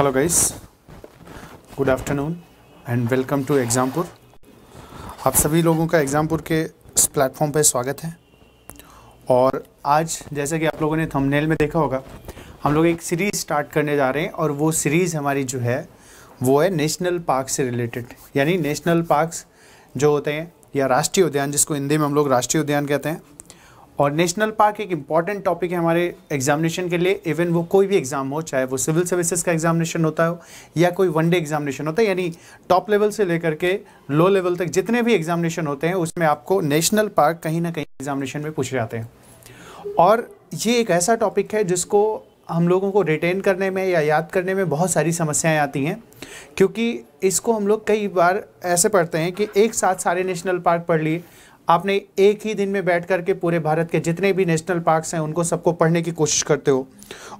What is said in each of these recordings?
hello guys good afternoon and welcome to Exampur आप सभी लोगों का एग्ज़ामपुर के इस प्लेटफॉर्म पर स्वागत है और आज जैसे कि आप लोगों ने थंबनेल में देखा होगा हम लोग एक सीरीज़ स्टार्ट करने जा रहे हैं और वो सीरीज़ हमारी जो है वो है नेशनल पार्क से रिलेटेड यानी नेशनल पार्क्स जो होते हैं या राष्ट्रीय उद्यान जिसको हिंदी में हम लोग राष्ट्रीय उद्यान कहते हैं और नेशनल पार्क एक इम्पॉर्टेंट टॉपिक है हमारे एग्जामिनेशन के लिए इवन वो कोई भी एग्ज़ाम हो चाहे वो सिविल सर्विसेज का एग्जामिनेशन होता हो या कोई वनडे एग्जामिनेशन होता है यानी टॉप लेवल से लेकर के लो लेवल तक जितने भी एग्जामिनेशन होते हैं उसमें आपको नेशनल पार्क कहीं ना कहीं एग्जामिनेशन में पूछे जाते हैं और ये एक ऐसा टॉपिक है जिसको हम लोगों को रिटेन करने में या याद करने में बहुत सारी समस्याएं आती हैं क्योंकि इसको हम लोग कई बार ऐसे पढ़ते हैं कि एक साथ सारे नेशनल पार्क पढ़ लिए आपने एक ही दिन में बैठ करके पूरे भारत के जितने भी नेशनल पार्क्स हैं उनको सबको पढ़ने की कोशिश करते हो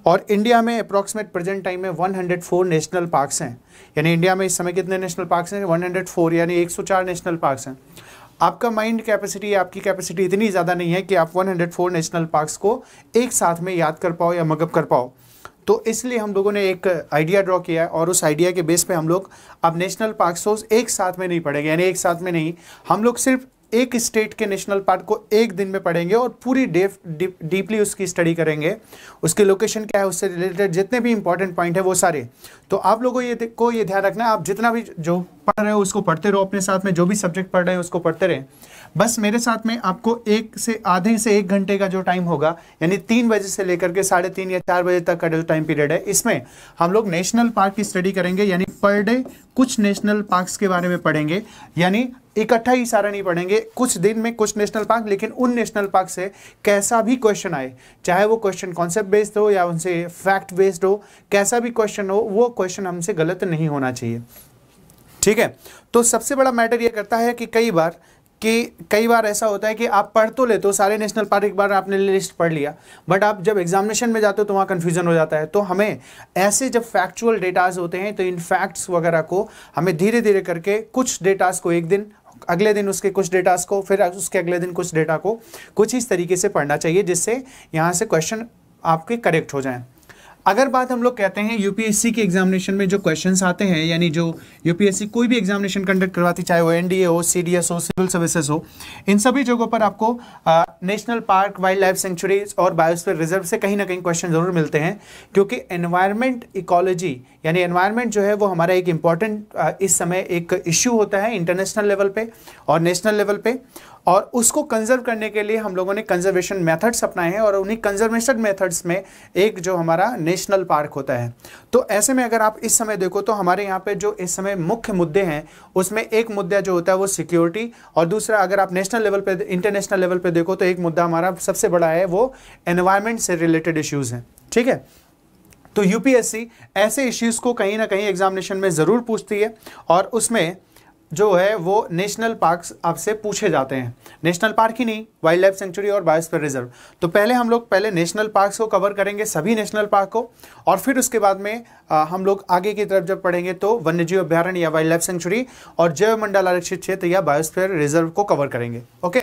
और इंडिया में अप्रॉक्सीमेट प्रेजेंट टाइम में 104 नेशनल पार्क्स हैं यानी इंडिया में इस समय कितने नेशनल पार्क्स हैं 104 यानी 104 नेशनल पार्क्स हैं आपका माइंड कैपेसिटी आपकी कैपेसिटी इतनी ज़्यादा नहीं है कि आप वन नेशनल पार्क्स को एक साथ में याद कर पाओ या मगअप कर पाओ तो इसलिए हम लोगों ने एक आइडिया ड्रॉ किया है और उस आइडिया के बेस पे हम लोग अब नेशनल पार्क एक साथ में नहीं पढ़ेंगे यानी एक साथ में नहीं हम लोग सिर्फ एक स्टेट के नेशनल पार्क को एक दिन में पढ़ेंगे और पूरी डेफ डीपली उसकी स्टडी करेंगे उसकी लोकेशन क्या है उससे रिलेटेड जितने भी इंपॉर्टेंट पॉइंट है वो सारे तो आप लोगों ये को ये ध्यान रखना है आप जितना भी जो पढ़ रहे हो उसको पढ़ते रहो अपने साथ में जो भी सब्जेक्ट पढ़ रहे हैं उसको पढ़ते रहें बस मेरे साथ में आपको एक से आधे से एक घंटे का जो टाइम होगा यानी तीन बजे से लेकर के साढ़े तीन या चार बजे तक का जो टाइम पीरियड है इसमें हम लोग नेशनल पार्क की स्टडी करेंगे यानी पर डे कुछ नेशनल पार्क्स के बारे में पढ़ेंगे यानी इकट्ठा ही सारा नहीं पढ़ेंगे कुछ दिन में कुछ नेशनल पार्क लेकिन उन नेशनल पार्क से कैसा भी क्वेश्चन आए चाहे वो क्वेश्चन कॉन्सेप्ट बेस्ड हो या उनसे फैक्ट बेस्ड हो कैसा भी क्वेश्चन हो वो क्वेश्चन हमसे गलत नहीं होना चाहिए ठीक है तो सबसे बड़ा मैटर ये करता है कि कई बार कि कई बार ऐसा होता है कि आप पढ़ तो लेते हो सारे नेशनल पार्क एक बार आपने लिस्ट पढ़ लिया बट आप जब एग्जामिनेशन में जाते हो तो वहाँ कन्फ्यूजन हो जाता है तो हमें ऐसे जब फैक्चुअल डेटाज होते हैं तो इन फैक्ट्स वगैरह को हमें धीरे धीरे करके कुछ डेटाज को एक दिन अगले दिन उसके कुछ डेटास को फिर उसके अगले दिन कुछ डेटा को कुछ इस तरीके से पढ़ना चाहिए जिससे यहाँ से क्वेश्चन आपके करेक्ट हो जाएँ अगर बात हम लोग कहते हैं यूपीएससी के एग्जामिनेशन में जो क्वेश्चंस आते हैं यानी जो यूपीएससी कोई भी एग्जामिनेशन कंडक्ट करवाती चाहे वो एनडीए हो सीडीएस हो सिविल सर्विसेज हो इन सभी जगहों पर आपको आ, national park wild life sanctuaries और बायोस्फीयर रिजर्व से कहीं ना कहीं क्वेश्चन ज़रूर मिलते हैं क्योंकि एनवायरमेंट इकोलॉजी यानी एनवायरमेंट जो है वो हमारा एक इम्पॉर्टेंट इस समय एक इश्यू होता है इंटरनेशनल लेवल पर और नेशनल लेवल पर और उसको कंजर्व करने के लिए हम लोगों ने कंजर्वेशन मेथड्स अपनाए हैं और उन्हीं कंजर्वेशन मेथड्स में एक जो हमारा नेशनल पार्क होता है तो ऐसे में अगर आप इस समय देखो तो हमारे यहाँ पे जो इस समय मुख्य मुद्दे हैं उसमें एक मुद्दा जो होता है वो सिक्योरिटी और दूसरा अगर आप नेशनल लेवल पर इंटरनेशनल लेवल पर देखो तो एक मुद्दा हमारा सबसे बड़ा है वो एनवायरमेंट से रिलेटेड इश्यूज़ हैं ठीक है तो यूपीएससी ऐसे इश्यूज़ को कहीं ना कहीं एग्जामिनेशन में ज़रूर पूछती है और उसमें जो है वो नेशनल पार्क्स आपसे पूछे जाते हैं नेशनल पार्क ही नहीं वाइल्ड लाइफ सेंचुरी और बायोस्फीयर रिजर्व तो पहले हम लोग पहले नेशनल पार्क्स को कवर करेंगे सभी नेशनल पार्क को और फिर उसके बाद में आ, हम लोग आगे की तरफ जब पढ़ेंगे तो वन्यजीव अभ्यारण्य या वाइल्ड लाइफ सेंचुरी और जैव मंडल आरक्षित क्षेत्र या बायोस्फेयर रिजर्व को कवर करेंगे ओके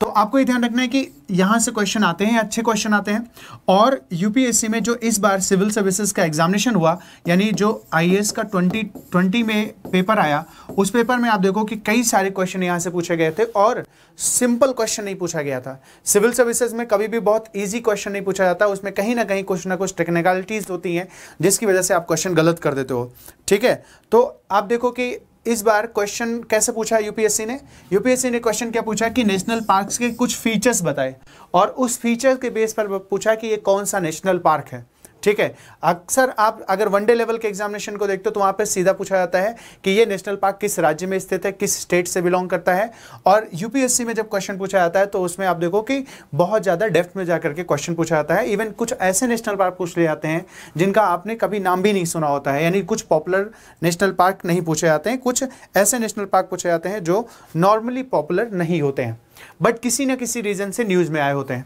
तो आपको ये ध्यान रखना है कि यहाँ से क्वेश्चन आते हैं अच्छे क्वेश्चन आते हैं और यूपीएससी में जो इस बार सिविल सर्विसेज का एग्जामिनेशन हुआ यानी जो आईएएस का 2020 में पेपर आया उस पेपर में आप देखो कि कई सारे क्वेश्चन यहाँ से पूछे गए थे और सिंपल क्वेश्चन नहीं पूछा गया था सिविल सर्विसेज में कभी भी बहुत ईजी क्वेश्चन नहीं पूछा जाता उसमें कहीं ना कहीं कुछ ना कुछ टेक्निकलिटीज़ होती हैं जिसकी वजह से आप क्वेश्चन गलत कर देते हो ठीक है तो आप देखो कि इस बार क्वेश्चन कैसे पूछा यूपीएससी ने यूपीएससी ने क्वेश्चन क्या पूछा कि नेशनल पार्क्स के कुछ फीचर्स बताए और उस फीचर के बेस पर पूछा कि ये कौन सा नेशनल पार्क है ठीक है अक्सर आप अगर वनडे लेवल के एग्जामिनेशन को देखते हो तो वहाँ पे सीधा पूछा जाता है कि ये नेशनल पार्क किस राज्य में स्थित है किस स्टेट से बिलोंग करता है और यूपीएससी में जब क्वेश्चन पूछा जाता है तो उसमें आप देखो कि बहुत ज़्यादा डेफ्थ में जाकर के क्वेश्चन पूछा जाता है इवन कुछ ऐसे नेशनल पार्क पूछ ले जाते हैं जिनका आपने कभी नाम भी नहीं सुना होता है यानी कुछ पॉपुलर नेशनल पार्क नहीं पूछे जाते हैं कुछ ऐसे नेशनल पार्क पूछे जाते हैं जो नॉर्मली पॉपुलर नहीं होते हैं बट किसी न किसी रीज़न से न्यूज़ में आए होते हैं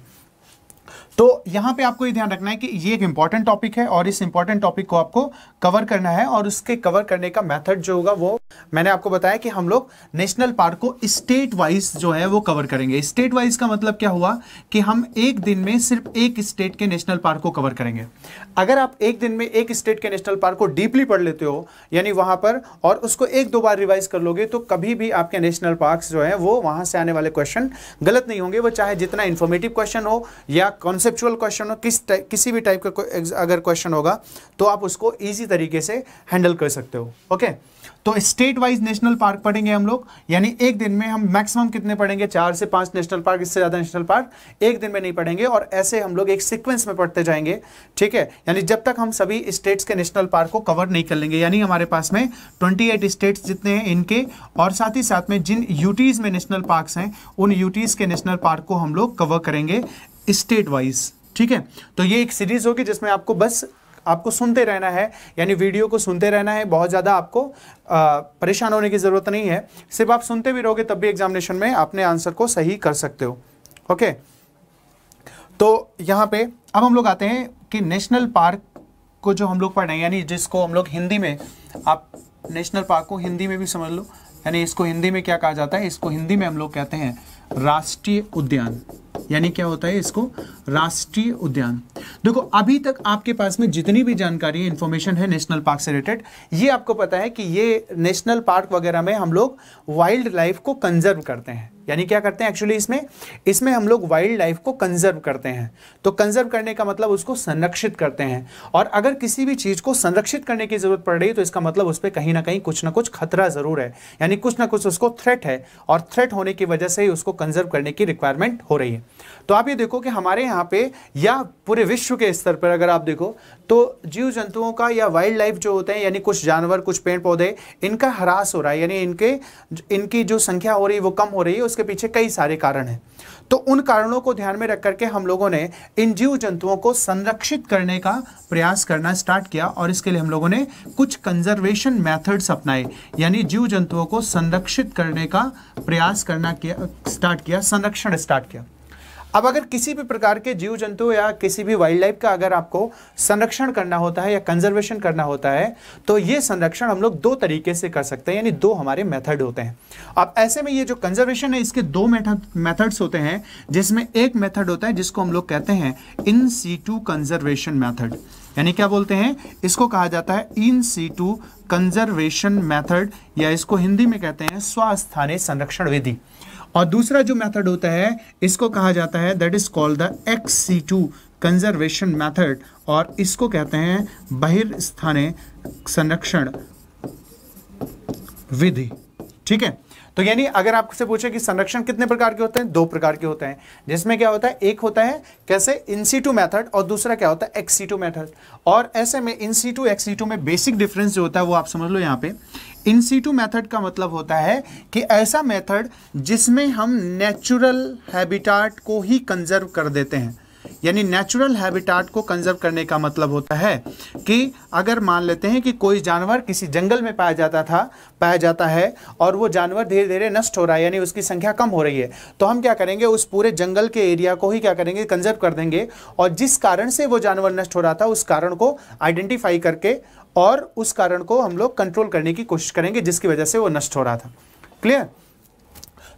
तो यहां पे आपको ये ध्यान रखना है कि ये एक इंपॉर्टेंट टॉपिक है और इस इंपॉर्टेंट टॉपिक को आपको कवर करना है और उसके कवर करने का मेथड जो होगा वो मैंने आपको बताया कि हम लोग नेशनल पार्क को स्टेट वाइज जो है वो कवर करेंगे स्टेट वाइज का मतलब क्या हुआ कि हम एक दिन में सिर्फ एक स्टेट के नेशनल पार्क को कवर करेंगे अगर आप एक दिन में एक स्टेट के नेशनल पार्क को डीपली पढ़ लेते हो यानी वहां पर और उसको एक दो बार रिवाइज कर लोगे तो कभी भी आपके नेशनल पार्क जो है वो वहां से आने वाले क्वेश्चन गलत नहीं होंगे वो चाहे जितना इंफॉर्मेटिव क्वेश्चन हो या कौन कंसेप्चुअल क्वेश्चन हो किस किसी भी टाइप का अगर क्वेश्चन होगा तो आप उसको ईजी तरीके से हैंडल कर सकते हो ओके तो स्टेट वाइज नेशनल पार्क पढ़ेंगे हम लोग यानी एक दिन में हम मैक्सिमम कितने पढ़ेंगे चार से पांच नेशनल पार्क इससे ज़्यादा नेशनल पार्क एक दिन में नहीं पढ़ेंगे और ऐसे हम लोग एक सिक्वेंस में पढ़ते जाएंगे ठीक है यानी जब तक हम सभी स्टेट्स के नेशनल पार्क को कवर नहीं कर लेंगे यानी हमारे पास में ट्वेंटी स्टेट्स जितने हैं इनके और साथ ही साथ में जिन यूटीज़ में नेशनल पार्क हैं उन यूटीज़ के नेशनल पार्क को हम लोग कवर करेंगे स्टेट वाइज ठीक है तो ये एक सीरीज होगी जिसमें आपको बस आपको सुनते रहना है यानी वीडियो को सुनते रहना है बहुत ज़्यादा आपको परेशान होने की ज़रूरत नहीं है सिर्फ आप सुनते भी रहोगे तब भी एग्जामिनेशन में अपने आंसर को सही कर सकते हो ओके तो यहाँ पे अब हम लोग आते हैं कि नेशनल पार्क को जो हम लोग पढ़ रहे हैं यानी जिसको हम लोग हिंदी में आप नेशनल पार्क को हिंदी में भी समझ लो यानी इसको हिंदी में क्या कहा जाता है इसको हिंदी में हम लोग कहते हैं राष्ट्रीय उद्यान यानी क्या होता है इसको राष्ट्रीय उद्यान देखो अभी तक आपके पास में जितनी भी जानकारी इंफॉर्मेशन है नेशनल पार्क से रिलेटेड ये आपको पता है कि ये नेशनल पार्क वगैरह में हम लोग वाइल्ड लाइफ को कंजर्व करते हैं यानी क्या करते हैं एक्चुअली इसमें इसमें हम लोग वाइल्ड लाइफ को कंजर्व करते हैं तो कंजर्व करने का मतलब उसको संरक्षित करते हैं और अगर किसी भी चीज़ को संरक्षित करने की ज़रूरत पड़ रही है तो इसका मतलब उस पर कहीं ना कहीं कुछ ना कुछ खतरा ज़रूर है यानी कुछ ना कुछ उसको थ्रेट है और थ्रेट होने की वजह से ही उसको कंजर्व करने की रिक्वायरमेंट हो रही है तो आप ये देखो कि हमारे यहाँ पे या पूरे विश्व के स्तर पर अगर आप देखो तो जीव जंतुओं का या वाइल्ड लाइफ जो होते हैं यानी कुछ जानवर कुछ पेड़ पौधे इनका ह्रास हो रहा है यानी इनके इनकी जो संख्या हो रही है वो कम हो रही है उसके पीछे कई सारे कारण हैं तो उन कारणों को ध्यान में रख करके हम लोगों ने इन जीव जंतुओं को संरक्षित करने का प्रयास करना स्टार्ट किया और इसके लिए हम लोगों ने कुछ कंजर्वेशन मेथड्स अपनाए यानी जीव जंतुओं को संरक्षित करने का प्रयास करना किया स्टार्ट किया संरक्षण स्टार्ट किया अब अगर किसी भी प्रकार के जीव जंतु या किसी भी वाइल्ड लाइफ का अगर आपको संरक्षण करना होता है या कंजर्वेशन करना होता है तो ये संरक्षण हम लोग दो तरीके से कर सकते हैं यानी दो हमारे मेथड होते हैं अब ऐसे में ये जो कंजर्वेशन है इसके दो मेथड्स होते हैं जिसमें एक मेथड होता है जिसको हम लोग कहते हैं इन सीटू कंजर्वेशन मैथड यानी क्या बोलते हैं इसको कहा जाता है इन सीटू कंजर्वेशन मैथड या इसको हिंदी में कहते हैं स्वस्थानीय संरक्षण विधि और दूसरा जो मेथड होता है इसको कहा जाता है that is called the ex situ conservation method और इसको कहते हैं बहिर्स्थाने संरक्षण विधि ठीक है तो यानी अगर आपसे पूछे कि संरक्षण कितने प्रकार के होते हैं दो प्रकार के होते हैं जिसमें क्या होता है एक होता है कैसे इनसीटू मेथड और दूसरा क्या होता है एक्सीटू मेथड और ऐसे में इनसीटू एक्सीटू में बेसिक डिफरेंस जो होता है वो आप समझ लो यहाँ पे इनसीटू मेथड का मतलब होता है कि ऐसा मेथड जिसमें हम नेचुरल हैबिटाट को ही कंजर्व कर देते हैं यानी नेचुरल हैबिटाट को कंजर्व करने का मतलब होता है कि अगर मान लेते हैं कि कोई जानवर किसी जंगल में पाया जाता था पाया जाता है और वो जानवर धीरे धीरे नष्ट हो रहा है यानी उसकी संख्या कम हो रही है तो हम क्या करेंगे उस पूरे जंगल के एरिया को ही क्या करेंगे कंजर्व कर देंगे और जिस कारण से वो जानवर नष्ट हो रहा था उस कारण को आइडेंटिफाई करके और उस कारण को हम लोग कंट्रोल करने की कोशिश करेंगे जिसकी वजह से वो नष्ट हो रहा था क्लियर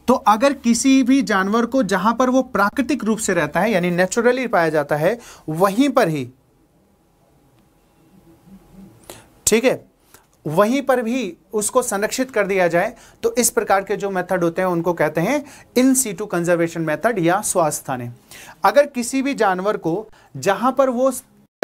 तो अगर किसी भी जानवर को जहां पर वो प्राकृतिक रूप से रहता है यानी नेचुरली पाया जाता है वहीं पर ही ठीक है वहीं पर भी उसको संरक्षित कर दिया जाए तो इस प्रकार के जो मेथड होते हैं उनको कहते हैं इन सीटू कंजर्वेशन मेथड या स्वास्थ्य अगर किसी भी जानवर को जहां पर वो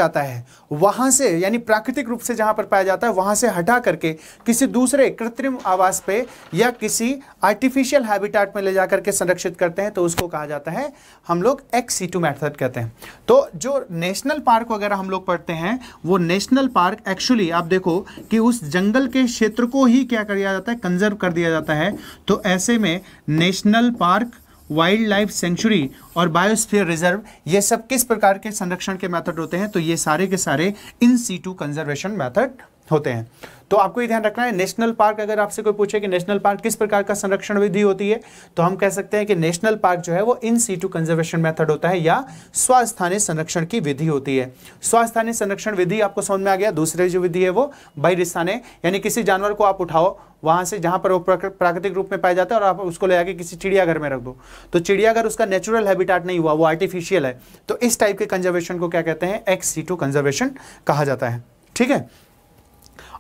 जाता है वहां से यानी प्राकृतिक रूप से जहां पर पाया जाता है वहां से हटा करके किसी दूसरे कृत्रिम आवास पे या किसी आर्टिफिशियल हैबिटेट में ले जाकर के संरक्षित करते हैं तो उसको कहा जाता है हम लोग एक्स सीटू मैथड कहते हैं तो जो नेशनल पार्क वगैरह हम लोग पढ़ते हैं वो नेशनल पार्क एक्चुअली आप देखो कि उस जंगल के क्षेत्र को ही क्या कर दिया जाता है कंजर्व कर दिया जाता है तो ऐसे में national park wild life sanctuary और बायोस्फीयर रिजर्व ये सब किस प्रकार के संरक्षण के मेथड होते हैं तो ये सारे के सारे इन सीटू कंजर्वेशन मेथड होते हैं तो आपको ये ध्यान रखना है नेशनल पार्क अगर आपसे कोई पूछे कि नेशनल पार्क किस प्रकार का संरक्षण विधि होती है तो हम कह सकते हैं कि नेशनल पार्क जो है वो इन सीटू कंजर्वेशन मेथड होता है या स्वस्थानीय संरक्षण की विधि होती है स्वस्थानीय संरक्षण विधि आपको समझ में आ गया दूसरे जो विधि है वो बहिस्थाने यानी किसी जानवर को आप उठाओ वहां से जहां पर वो प्राकृतिक रूप में पाया जाता है और आप उसको ले जाके किसी चिड़ियाघर में रख दो तो चिड़ियाघर उसका नेचुरल हैबिटाट नहीं हुआ वो आर्टिफिशियल है तो इस टाइप के कंजर्वेशन को क्या कहते हैं एक्स सीटू कंजर्वेशन कहा जाता है ठीक है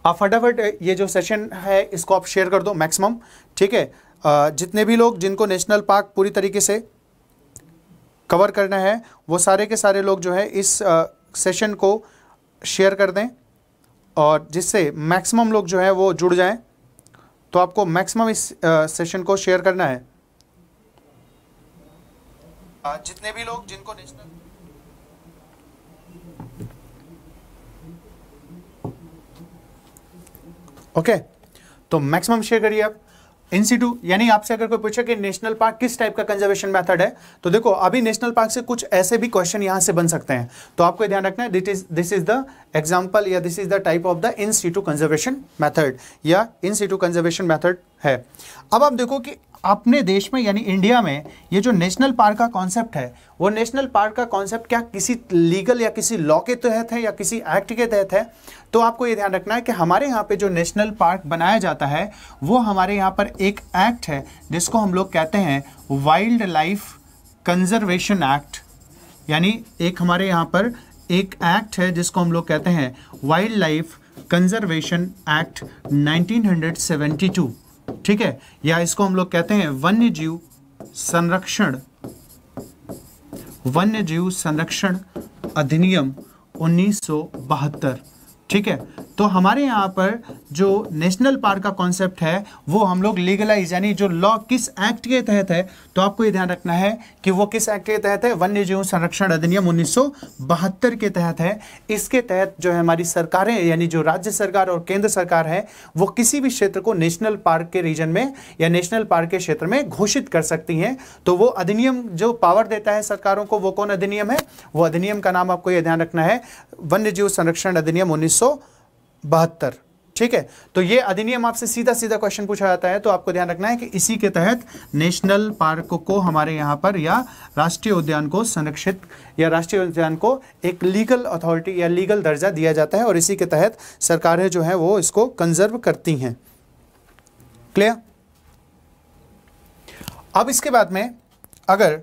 आप फटाफट ये जो सेशन है इसको आप शेयर कर दो मैक्सिमम ठीक है जितने भी लोग जिनको नेशनल पार्क पूरी तरीके से कवर करना है वो सारे के सारे लोग जो है इस सेशन को शेयर कर दें और जिससे मैक्सिमम लोग जो है वो जुड़ जाएं तो आपको मैक्सिमम इस सेशन को शेयर करना है जितने भी लोग जिनको नेशनल ओके तो मैक्सिमम शेयर करिए आप इन यानी आपसे अगर कोई पूछे कि नेशनल पार्क किस टाइप का कंजर्वेशन मेथड है तो देखो अभी नेशनल पार्क से कुछ ऐसे भी क्वेश्चन यहां से बन सकते हैं तो आपको ध्यान रखना है दिस इज द एग्जाम्पल या this is the type of the in conservation method या इन सीटू कंजर्वेशन मेथड है अब आप देखो कि अपने देश में यानी इंडिया में ये जो नेशनल पार्क का कॉन्सेप्ट है वो नेशनल पार्क का कॉन्सेप्ट क्या किसी लीगल या किसी लॉ के तहत है या किसी एक्ट के तहत है तो आपको ये ध्यान रखना है कि हमारे यहाँ पे जो नेशनल पार्क बनाया जाता है वो हमारे यहाँ पर एक एक्ट है जिसको हम लोग कहते हैं वाइल्ड लाइफ कंजर्वेशन एक्ट यानी एक हमारे यहाँ पर एक एक्ट है जिसको हम लोग कहते हैं wild life conservation act nineteen ठीक है या इसको हम लोग कहते हैं वन्य जीव संरक्षण वन्य जीव संरक्षण अधिनियम उन्नीस ठीक है तो हमारे यहाँ पर जो नेशनल पार्क का कॉन्सेप्ट है वो हम लोग लीगलाइज यानी जो लॉ किस एक्ट के तहत है तो आपको ये ध्यान रखना है कि वो किस एक्ट के तहत है वन्य जीव संरक्षण अधिनियम उन्नीस के तहत है इसके तहत जो है हमारी सरकारें यानी जो राज्य सरकार और केंद्र सरकार है वो किसी भी क्षेत्र को नेशनल पार्क के रीजन में या नेशनल पार्क के क्षेत्र में घोषित कर सकती हैं तो वो अधिनियम जो पावर देता है सरकारों को वो कौन अधिनियम है वो अधिनियम का नाम आपको यह ध्यान रखना है वन्य जीव संरक्षण अधिनियम उन्नीस ठीक है तो ये अधिनियम आपसे सीधा सीधा क्वेश्चन पूछा जाता है तो आपको ध्यान रखना है कि इसी के तहत नेशनल पार्क को हमारे यहाँ पर या राष्ट्रीय उद्यान को संरक्षित या राष्ट्रीय उद्यान को एक लीगल अथॉरिटी या लीगल दर्जा दिया जाता है और इसी के तहत सरकारें जो है वो इसको कंजर्व करती हैं क्लियर अब इसके बाद में अगर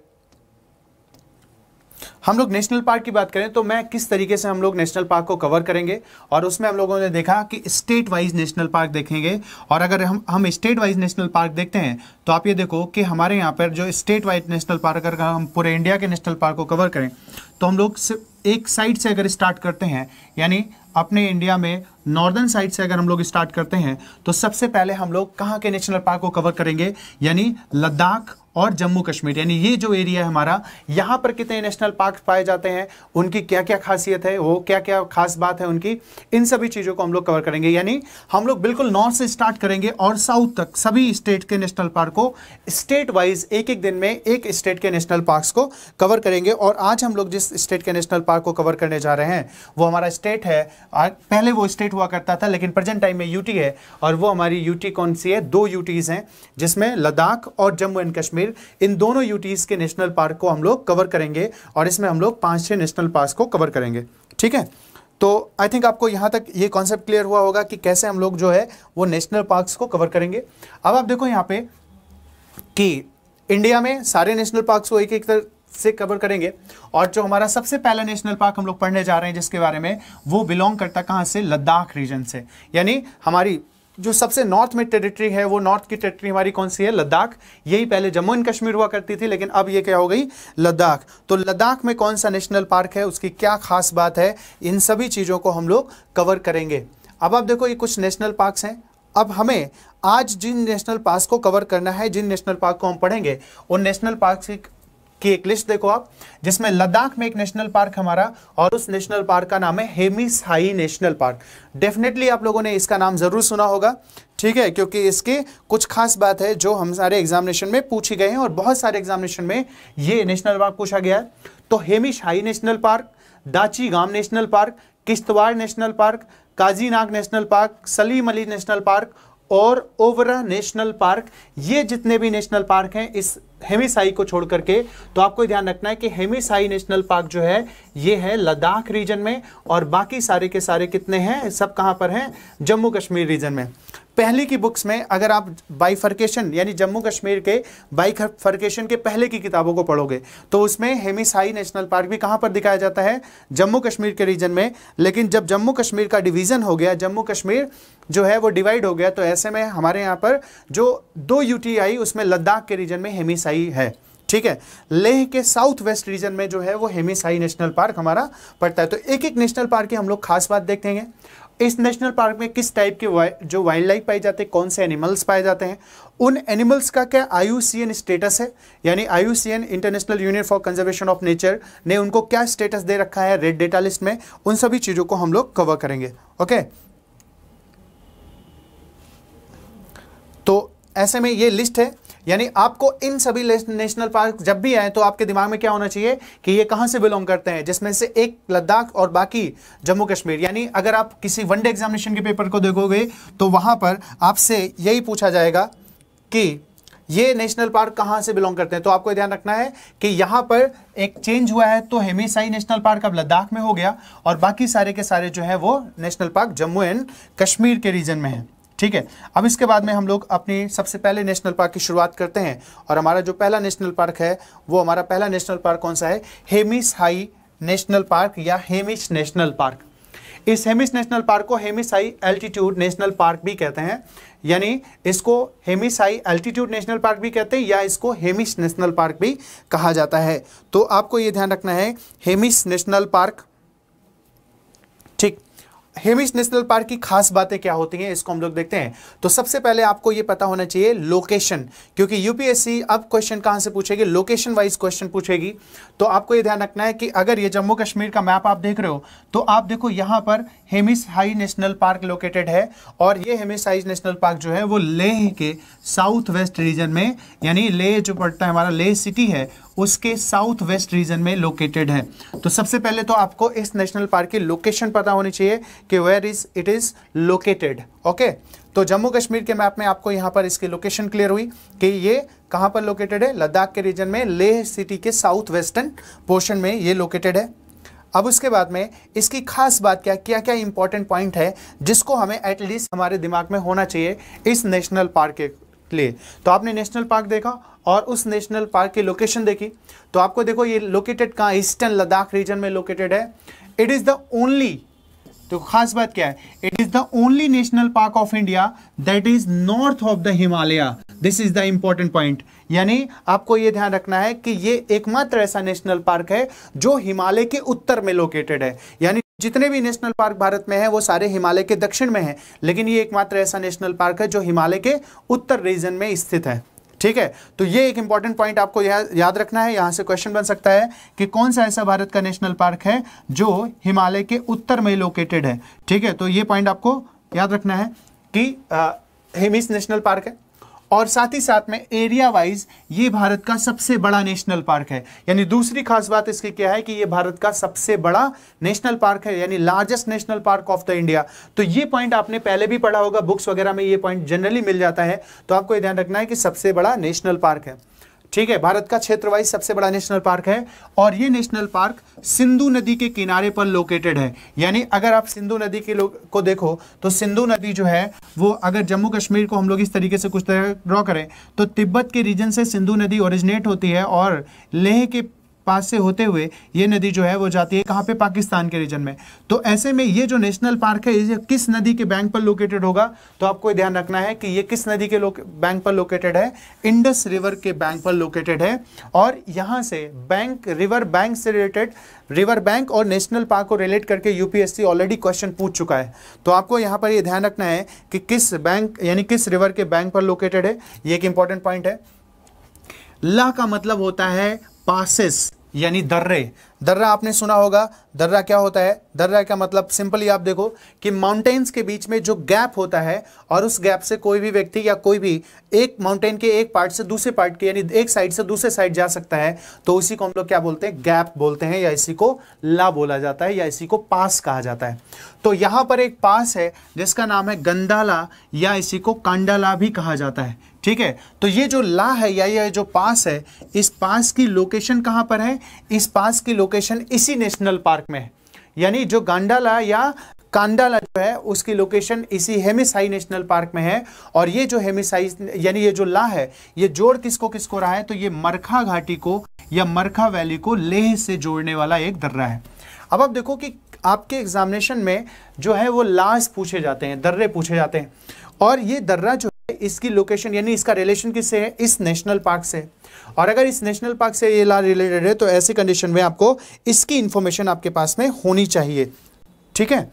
हम लोग नेशनल पार्क की बात करें तो मैं किस तरीके से हम लोग नेशनल पार्क को कवर करेंगे और उसमें हम लोगों ने देखा कि स्टेट वाइज नेशनल पार्क देखेंगे और अगर हम हम स्टेट वाइज नेशनल पार्क देखते हैं तो आप ये देखो कि हमारे यहाँ पर जो स्टेट वाइज नेशनल पार्क अगर हम पूरे इंडिया के नेशनल पार्क को कवर करें तो हम लोग सिर्फ एक साइड से अगर स्टार्ट करते हैं यानी अपने इंडिया में नॉर्दर्न साइड से अगर हम लोग स्टार्ट करते हैं तो सबसे पहले हम लोग कहाँ के नेशनल पार्क को कवर करेंगे यानी लद्दाख और जम्मू कश्मीर यानी ये जो एरिया है हमारा यहाँ पर कितने नेशनल पार्क पाए जाते हैं उनकी क्या क्या खासियत है वो क्या क्या खास बात है उनकी इन सभी चीज़ों को हम लोग कवर करेंगे यानी हम लोग बिल्कुल नॉर्थ से स्टार्ट करेंगे और साउथ तक सभी स्टेट के नेशनल पार्क को स्टेट वाइज एक एक दिन में एक स्टेट के नेशनल पार्क को कवर करेंगे और आज हम लोग जिस स्टेट के नेशनल पार्क को कवर करने जा रहे हैं वो हमारा स्टेट है पहले वो स्टेट हुआ करता था लेकिन प्रेजेंट टाइम में यूटी है और वो हमारी यूटी कौन सी है दो यूटीज़ हैं जिसमें लद्दाख और जम्मू एंड कश्मीर इन दोनों यूटीज़ के नेशनल पार्क को हम लोग कवर करेंगे और इसमें हम लोग पाँच छः नेशनल पार्क को कवर करेंगे ठीक है तो आई थिंक आपको यहाँ तक ये कॉन्सेप्ट क्लियर हुआ होगा कि कैसे हम लोग जो है वो नेशनल पार्क्स को कवर करेंगे अब आप देखो यहाँ पे कि इंडिया में सारे नेशनल पार्क्स को एक एक से कवर करेंगे और जो हमारा सबसे पहला नेशनल पार्क हम लोग पढ़ने जा रहे हैं जिसके बारे में वो बिलोंग करता कहाँ से लद्दाख रीजन से यानी हमारी जो सबसे नॉर्थ में टेरिटरी है वो नॉर्थ की टेरिटरी हमारी कौन सी है लद्दाख यही पहले जम्मू एंड कश्मीर हुआ करती थी लेकिन अब ये क्या हो गई लद्दाख तो लद्दाख में कौन सा नेशनल पार्क है उसकी क्या खास बात है इन सभी चीज़ों को हम लोग कवर करेंगे अब आप देखो ये कुछ नेशनल पार्क्स हैं अब हमें आज जिन नेशनल पार्क को कवर करना है जिन नेशनल पार्क को हम पढ़ेंगे उन नेशनल पार्क की एक लिस्ट देखो आप जिसमें लद्दाख में एक नेशनल पार्क हमारा और उस नेशनल पार्क का नाम है Hemis high national park definitely आप लोगों ने इसका नाम ज़रूर सुना होगा ठीक है क्योंकि इसके कुछ खास बात है जो हम सारे एग्जामिनेशन में पूछे गए हैं और बहुत सारे एग्जामिनेशन में ये नेशनल पार्क पूछा गया है तो Hemis high national park Dachigam national park Kishtwar national park Kazinag national park Salim Ali national park और ओवरा नेशनल पार्क ये जितने भी नेशनल पार्क हैं इस हेमिसाई को छोड़ करके तो आपको ध्यान रखना है कि हेमिसाई नेशनल पार्क जो है ये है लद्दाख रीजन में और बाकी सारे के सारे कितने हैं सब कहाँ पर हैं जम्मू कश्मीर रीजन में पहले की बुक्स में अगर आप बाइफर्केशन यानी जम्मू कश्मीर के बाइफर्केशन के पहले की किताबों को पढ़ोगे तो उसमें हेमिसाई नेशनल पार्क भी कहाँ पर दिखाया जाता है जम्मू कश्मीर के रीजन में लेकिन जब जम्मू कश्मीर का डिवीज़न हो गया जम्मू कश्मीर जो है वो डिवाइड हो गया तो ऐसे में हमारे यहाँ पर जो दो यू उसमें लद्दाख के रीजन में हेमिसाई है ठीक है लेह के साउथ वेस्ट रीजन में जो है वो हेमिसाई नेशनल पार्क हमारा पड़ता है तो एक एक नेशनल पार्क की हम लोग खास बात देखेंगे इस नेशनल पार्क में किस टाइप के जो वाइल्ड लाइफ पाए जाते हैं कौन से एनिमल्स पाए जाते हैं उन एनिमल्स का क्या आई स्टेटस है यानी आई international union for conservation of nature ने उनको क्या स्टेटस दे रखा है रेड डेटा लिस्ट में उन सभी चीज़ों को हम लोग कवर करेंगे ओके तो ऐसे में ये लिस्ट है यानी आपको इन सभी नेशनल पार्क जब भी आए तो आपके दिमाग में क्या होना चाहिए कि ये कहाँ से बिलोंग करते हैं जिसमें से एक लद्दाख और बाकी जम्मू कश्मीर यानी अगर आप किसी वनडे एग्जामिनेशन के पेपर को देखोगे तो वहां पर आपसे यही पूछा जाएगा कि ये नेशनल पार्क कहाँ से बिलोंग करते हैं तो आपको ध्यान रखना है कि यहाँ पर एक चेंज हुआ है तो हेमीसाई नेशनल पार्क अब लद्दाख में हो गया और बाकी सारे के सारे जो है वो national park Jammu and Kashmir के रीजन में है ठीक है अब इसके बाद में हम लोग अपनी सबसे पहले नेशनल पार्क की शुरुआत करते हैं और हमारा जो पहला नेशनल पार्क है वो हमारा पहला नेशनल पार्क कौन सा है हेमिस हाई नेशनल पार्क या हेमिश नेशनल पार्क इस हेमिस नेशनल पार्क को Hemis high altitude national park भी कहते हैं यानी इसको Hemis high altitude national park भी कहते हैं या इसको हेमिस नेशनल पार्क भी कहा जाता है तो आपको ये ध्यान रखना है Hemis national park Hemis national park की खास बातें क्या होती हैं इसको हम लोग देखते हैं तो सबसे पहले आपको ये पता होना चाहिए लोकेशन क्योंकि यूपीएससी अब क्वेश्चन कहाँ से पूछेगी लोकेशन वाइज क्वेश्चन पूछेगी तो आपको ये ध्यान रखना है कि अगर ये जम्मू कश्मीर का मैप आप देख रहे हो तो आप देखो यहाँ पर Hemis high national park located है और ये हेमिस हाई नेशनल पार्क जो है वो लेह के साउथ वेस्ट रीजन में यानी लेह जो पड़ता है हमारा लेह सिटी है उसके साउथ वेस्ट रीजन में लोकेटेड है तो सबसे पहले तो आपको इस नेशनल पार्क की लोकेशन पता होनी चाहिए कि where is it is located okay तो जम्मू कश्मीर के मैप में आपको यहां पर इसकी लोकेशन क्लियर हुई कि ये कहां पर लोकेटेड है लद्दाख के रीजन में लेह सिटी के साउथ वेस्टर्न पोर्शन में ये लोकेटेड है अब उसके बाद में इसकी खास बात क्या क्या क्या इंपॉर्टेंट पॉइंट है जिसको हमें एटलीस्ट हमारे दिमाग में होना चाहिए इस नेशनल पार्क के लिए तो आपने नेशनल पार्क देखा और उस नेशनल पार्क की लोकेशन देखी तो आपको देखो ये लोकेटेड कहाँ ईस्टर्न लद्दाख रीजन में लोकेटेड है इट इज़ द ओनली तो खास बात क्या है it is the only national park of India that is north of the Himalaya this is the important point यानी आपको यह ध्यान रखना है कि यह एकमात्र ऐसा नेशनल पार्क है जो हिमालय के उत्तर में लोकेटेड है यानी जितने भी नेशनल पार्क भारत में है वो सारे हिमालय के दक्षिण में है लेकिन ये एकमात्र ऐसा नेशनल पार्क है जो हिमालय के उत्तर रीजन में स्थित है ठीक है तो ये एक इंपॉर्टेंट पॉइंट आपको या, याद रखना है यहां से क्वेश्चन बन सकता है कि कौन सा ऐसा भारत का नेशनल पार्क है जो हिमालय के उत्तर में लोकेटेड है ठीक है तो ये पॉइंट आपको याद रखना है कि हिमिस नेशनल पार्क है और साथ ही साथ में एरिया वाइज ये भारत का सबसे बड़ा नेशनल पार्क है यानी दूसरी खास बात इसकी क्या है कि ये भारत का सबसे बड़ा नेशनल पार्क है यानी largest national park of the India तो ये पॉइंट आपने पहले भी पढ़ा होगा बुक्स वगैरह में ये पॉइंट जनरली मिल जाता है तो आपको ये ध्यान रखना है कि सबसे बड़ा नेशनल पार्क है ठीक है भारत का क्षेत्रवाइज सबसे बड़ा नेशनल पार्क है और ये नेशनल पार्क सिंधु नदी के किनारे पर लोकेटेड है यानी अगर आप सिंधु नदी के लोग को देखो तो सिंधु नदी जो है वो अगर जम्मू कश्मीर को हम लोग इस तरीके से कुछ तरह ड्रॉ करें तो तिब्बत के रीजन से सिंधु नदी ओरिजिनेट होती है और लेह के पास से होते हुए ये नदी जो है वो जाती है कहाँ पे पाकिस्तान के रीजन में तो ऐसे में ये जो नेशनल पार्क है ये किस नदी के बैंक पर लोकेटेड होगा तो आपको ध्यान रखना है कि ये किस नदी के बैंक पर लोकेटेड है इंडस रिवर के बैंक पर लोकेटेड है और यहाँ से बैंक रिवर बैंक से रिलेटेड रिवर बैंक और नेशनल पार्क को रिलेट करके यूपीएससी ऑलरेडी क्वेश्चन पूछ चुका है तो आपको यहाँ पर ये ध्यान रखना है कि किस बैंक यानी किस रिवर के बैंक पर लोकेटेड है ये एक इंपॉर्टेंट पॉइंट है ला का मतलब होता है पासिस यानी दर्रे दर्रा आपने सुना होगा दर्रा क्या होता है दर्रा का मतलब सिंपली आप देखो कि माउंटेन्स के बीच में जो गैप होता है और उस गैप से कोई भी व्यक्ति या कोई भी एक माउंटेन के एक पार्ट से दूसरे पार्ट के यानी एक साइड से दूसरे साइड जा सकता है तो उसी को हम लोग क्या बोलते हैं गैप बोलते हैं या इसी को ला बोला जाता है या इसी को पास कहा जाता है तो यहाँ पर एक पास है जिसका नाम है गंदाला या इसी को कांडाला भी कहा जाता है ठीक है तो ये जो ला है या ये जो पास है इस पास की लोकेशन कहाँ पर है इस पास की लोकेशन इसी नेशनल पार्क में है यानी जो गांडाला या कांडाला जो है उसकी लोकेशन इसी हेमिसाई नेशनल पार्क में है और ये जो हेमिसाई यानी ये जो ला है ये जोड़ किसको किसको रहा है तो ये मरखा घाटी को या मरखा वैली को लेह से जोड़ने वाला एक दर्रा है अब आप देखो कि आपके एग्जामिनेशन में जो है वो लाश पूछे जाते हैं दर्रे पूछे जाते हैं और ये दर्रा जो इसकी लोकेशन यानी इसका रिलेशन किससे है इस नेशनल पार्क से और अगर इस नेशनल पार्क से ये ला रिलेटेड है तो ऐसे कंडीशन में आपको इसकी इंफॉर्मेशन आपके पास में होनी चाहिए ठीक है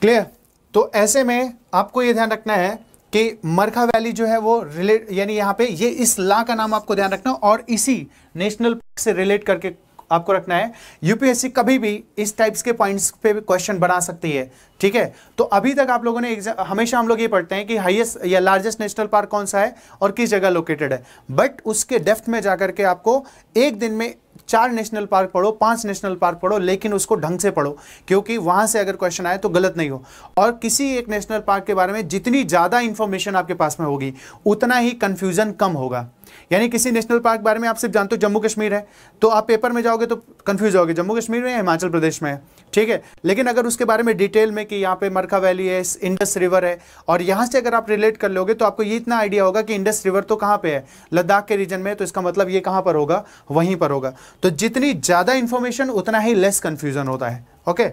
क्लियर तो ऐसे में आपको ये ध्यान रखना है कि मरखा वैली जो है वो रिलेट यानी यहाँ पे ये इस ला का नाम आपको ध्यान रखना और इसी नेशनल पार्क से रिलेट करके आपको रखना है यूपीएससी कभी भी इस टाइप्स के पॉइंट्स पे क्वेश्चन बना सकती है ठीक है तो अभी तक आप लोगों ने हमेशा हम लोग ये पढ़ते हैं कि हाईएस्ट या लार्जेस्ट नेशनल पार्क कौन सा है और किस जगह लोकेटेड है बट उसके डेफ्थ में जाकर के आपको एक दिन में चार नेशनल पार्क पढ़ो पांच नेशनल पार्क पढ़ो लेकिन उसको ढंग से पढ़ो क्योंकि वहां से अगर क्वेश्चन आए तो गलत नहीं हो और किसी एक नेशनल पार्क के बारे में जितनी ज़्यादा इंफॉर्मेशन आपके पास में होगी उतना ही कंफ्यूजन कम होगा यानी किसी नेशनल पार्क के बारे में आप सिर्फ जानते हो जम्मू कश्मीर है तो आप पेपर में जाओगे तो कंफ्यूज होगे जम्मू कश्मीर में या हिमाचल प्रदेश में है ठीक है लेकिन अगर उसके बारे में डिटेल में कि यहाँ पे मरखा वैली है इंडस रिवर है और यहाँ से अगर आप रिलेट कर लोगे तो आपको ये इतना आइडिया होगा कि इंडस रिवर तो कहाँ पे है लद्दाख के रीजन में तो इसका मतलब ये कहाँ पर होगा वहीं पर होगा तो जितनी ज़्यादा इन्फॉर्मेशन उतना ही लेस कन्फ्यूज़न होता है ओके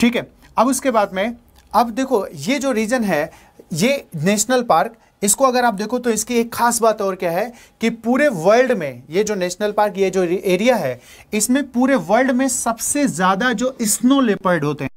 ठीक है अब उसके बाद में अब देखो ये जो रीजन है ये नेशनल पार्क इसको अगर आप देखो तो इसकी एक खास बात और क्या है कि पूरे वर्ल्ड में ये जो नेशनल पार्क ये जो एरिया है इसमें पूरे वर्ल्ड में सबसे ज़्यादा जो स्नो लेपर्ड होते हैं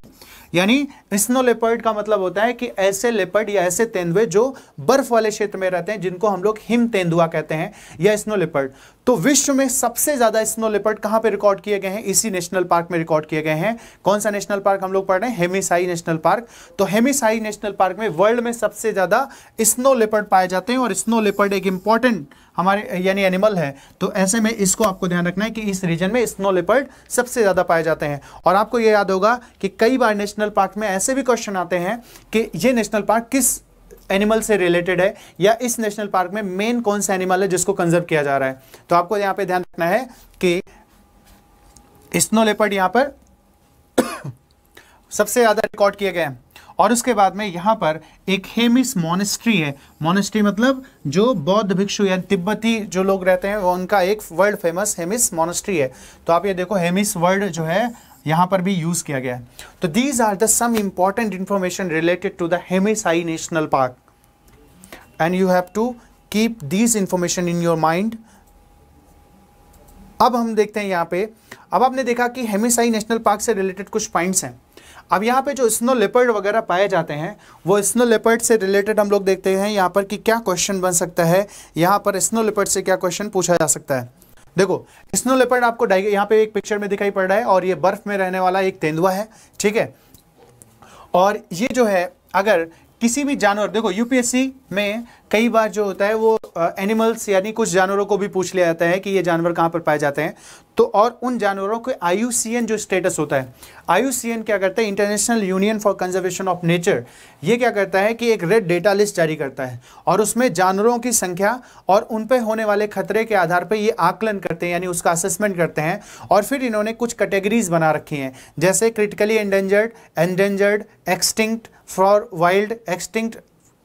यानी स्नो लेपर्ड का मतलब होता है कि ऐसे लेपर्ड या ऐसे तेंदुए जो बर्फ वाले क्षेत्र में रहते हैं जिनको हम लोग हिम तेंदुआ कहते हैं या स्नो लेपर्ड तो विश्व में सबसे ज़्यादा स्नो लेपर्ड कहां पे रिकॉर्ड किए गए हैं इसी नेशनल पार्क में रिकॉर्ड किए गए हैं कौन सा नेशनल पार्क हम लोग पढ़ रहे हैं हेमिसाई नेशनल पार्क तो हेमिसाई नेशनल पार्क में वर्ल्ड में सबसे ज़्यादा स्नो लेपर्ड पाए जाते हैं और स्नो लेपर्ड एक इंपॉर्टेंट हमारे यानी एनिमल है तो ऐसे में इसको आपको ध्यान रखना है कि इस रीजन में स्नो लेपर्ड सबसे ज़्यादा पाए जाते हैं और आपको ये याद होगा कि कई बार नेशनल पार्क में ऐसे भी क्वेश्चन आते हैं कि ये नेशनल पार्क किस एनिमल से रिलेटेड है या इस नेशनल पार्क में मेन कौन सा एनिमल है जिसको कंजर्व किया जा रहा है तो आपको यहाँ पर ध्यान रखना है कि स्नो लेपर्ड यहाँ पर सबसे ज़्यादा रिकॉर्ड किए गए हैं और उसके बाद में यहाँ पर एक हेमिस मोनेस्ट्री है मोनेस्ट्री मतलब जो बौद्ध भिक्षु या तिब्बती जो लोग रहते हैं वो उनका एक वर्ल्ड फेमस हेमिस मोनेस्ट्री है तो आप ये देखो हेमिस वर्ल्ड जो है यहाँ पर भी यूज़ किया गया है तो these are the some important information related to the Hemis high national park and you have to keep these information in your mind अब हम देखते हैं यहाँ पे अब आपने देखा कि हेमिसाई नेशनल पार्क से रिलेटेड कुछ पॉइंट्स हैं अब यहाँ पे जो स्नो लेपर्ड वगैरह पाए जाते हैं वो स्नो लेपर्ड से रिलेटेड हम लोग देखते हैं यहाँ पर कि क्या क्वेश्चन बन सकता है यहाँ पर स्नो लेपर्ड से क्या क्वेश्चन पूछा जा सकता है देखो स्नो लेपर्ड आपको यहाँ पे एक पिक्चर में दिखाई पड़ रहा है और ये बर्फ में रहने वाला एक तेंदुआ है ठीक है और ये जो है अगर किसी भी जानवर देखो यूपीएससी में कई बार जो होता है वो एनिमल्स यानी कुछ जानवरों को भी पूछ लिया जाता है कि ये जानवर कहाँ पर पाए जाते हैं तो और उन जानवरों के आई जो स्टेटस होता है आई क्या करता है international union for conservation of nature ये क्या करता है कि एक रेड डेटा लिस्ट जारी करता है और उसमें जानवरों की संख्या और उन पर होने वाले खतरे के आधार पर ये आकलन करते हैं यानी उसका असेसमेंट करते हैं और फिर इन्होंने कुछ कैटेगरीज बना रखी हैं जैसे critically endangered endangered extinct for wild extinct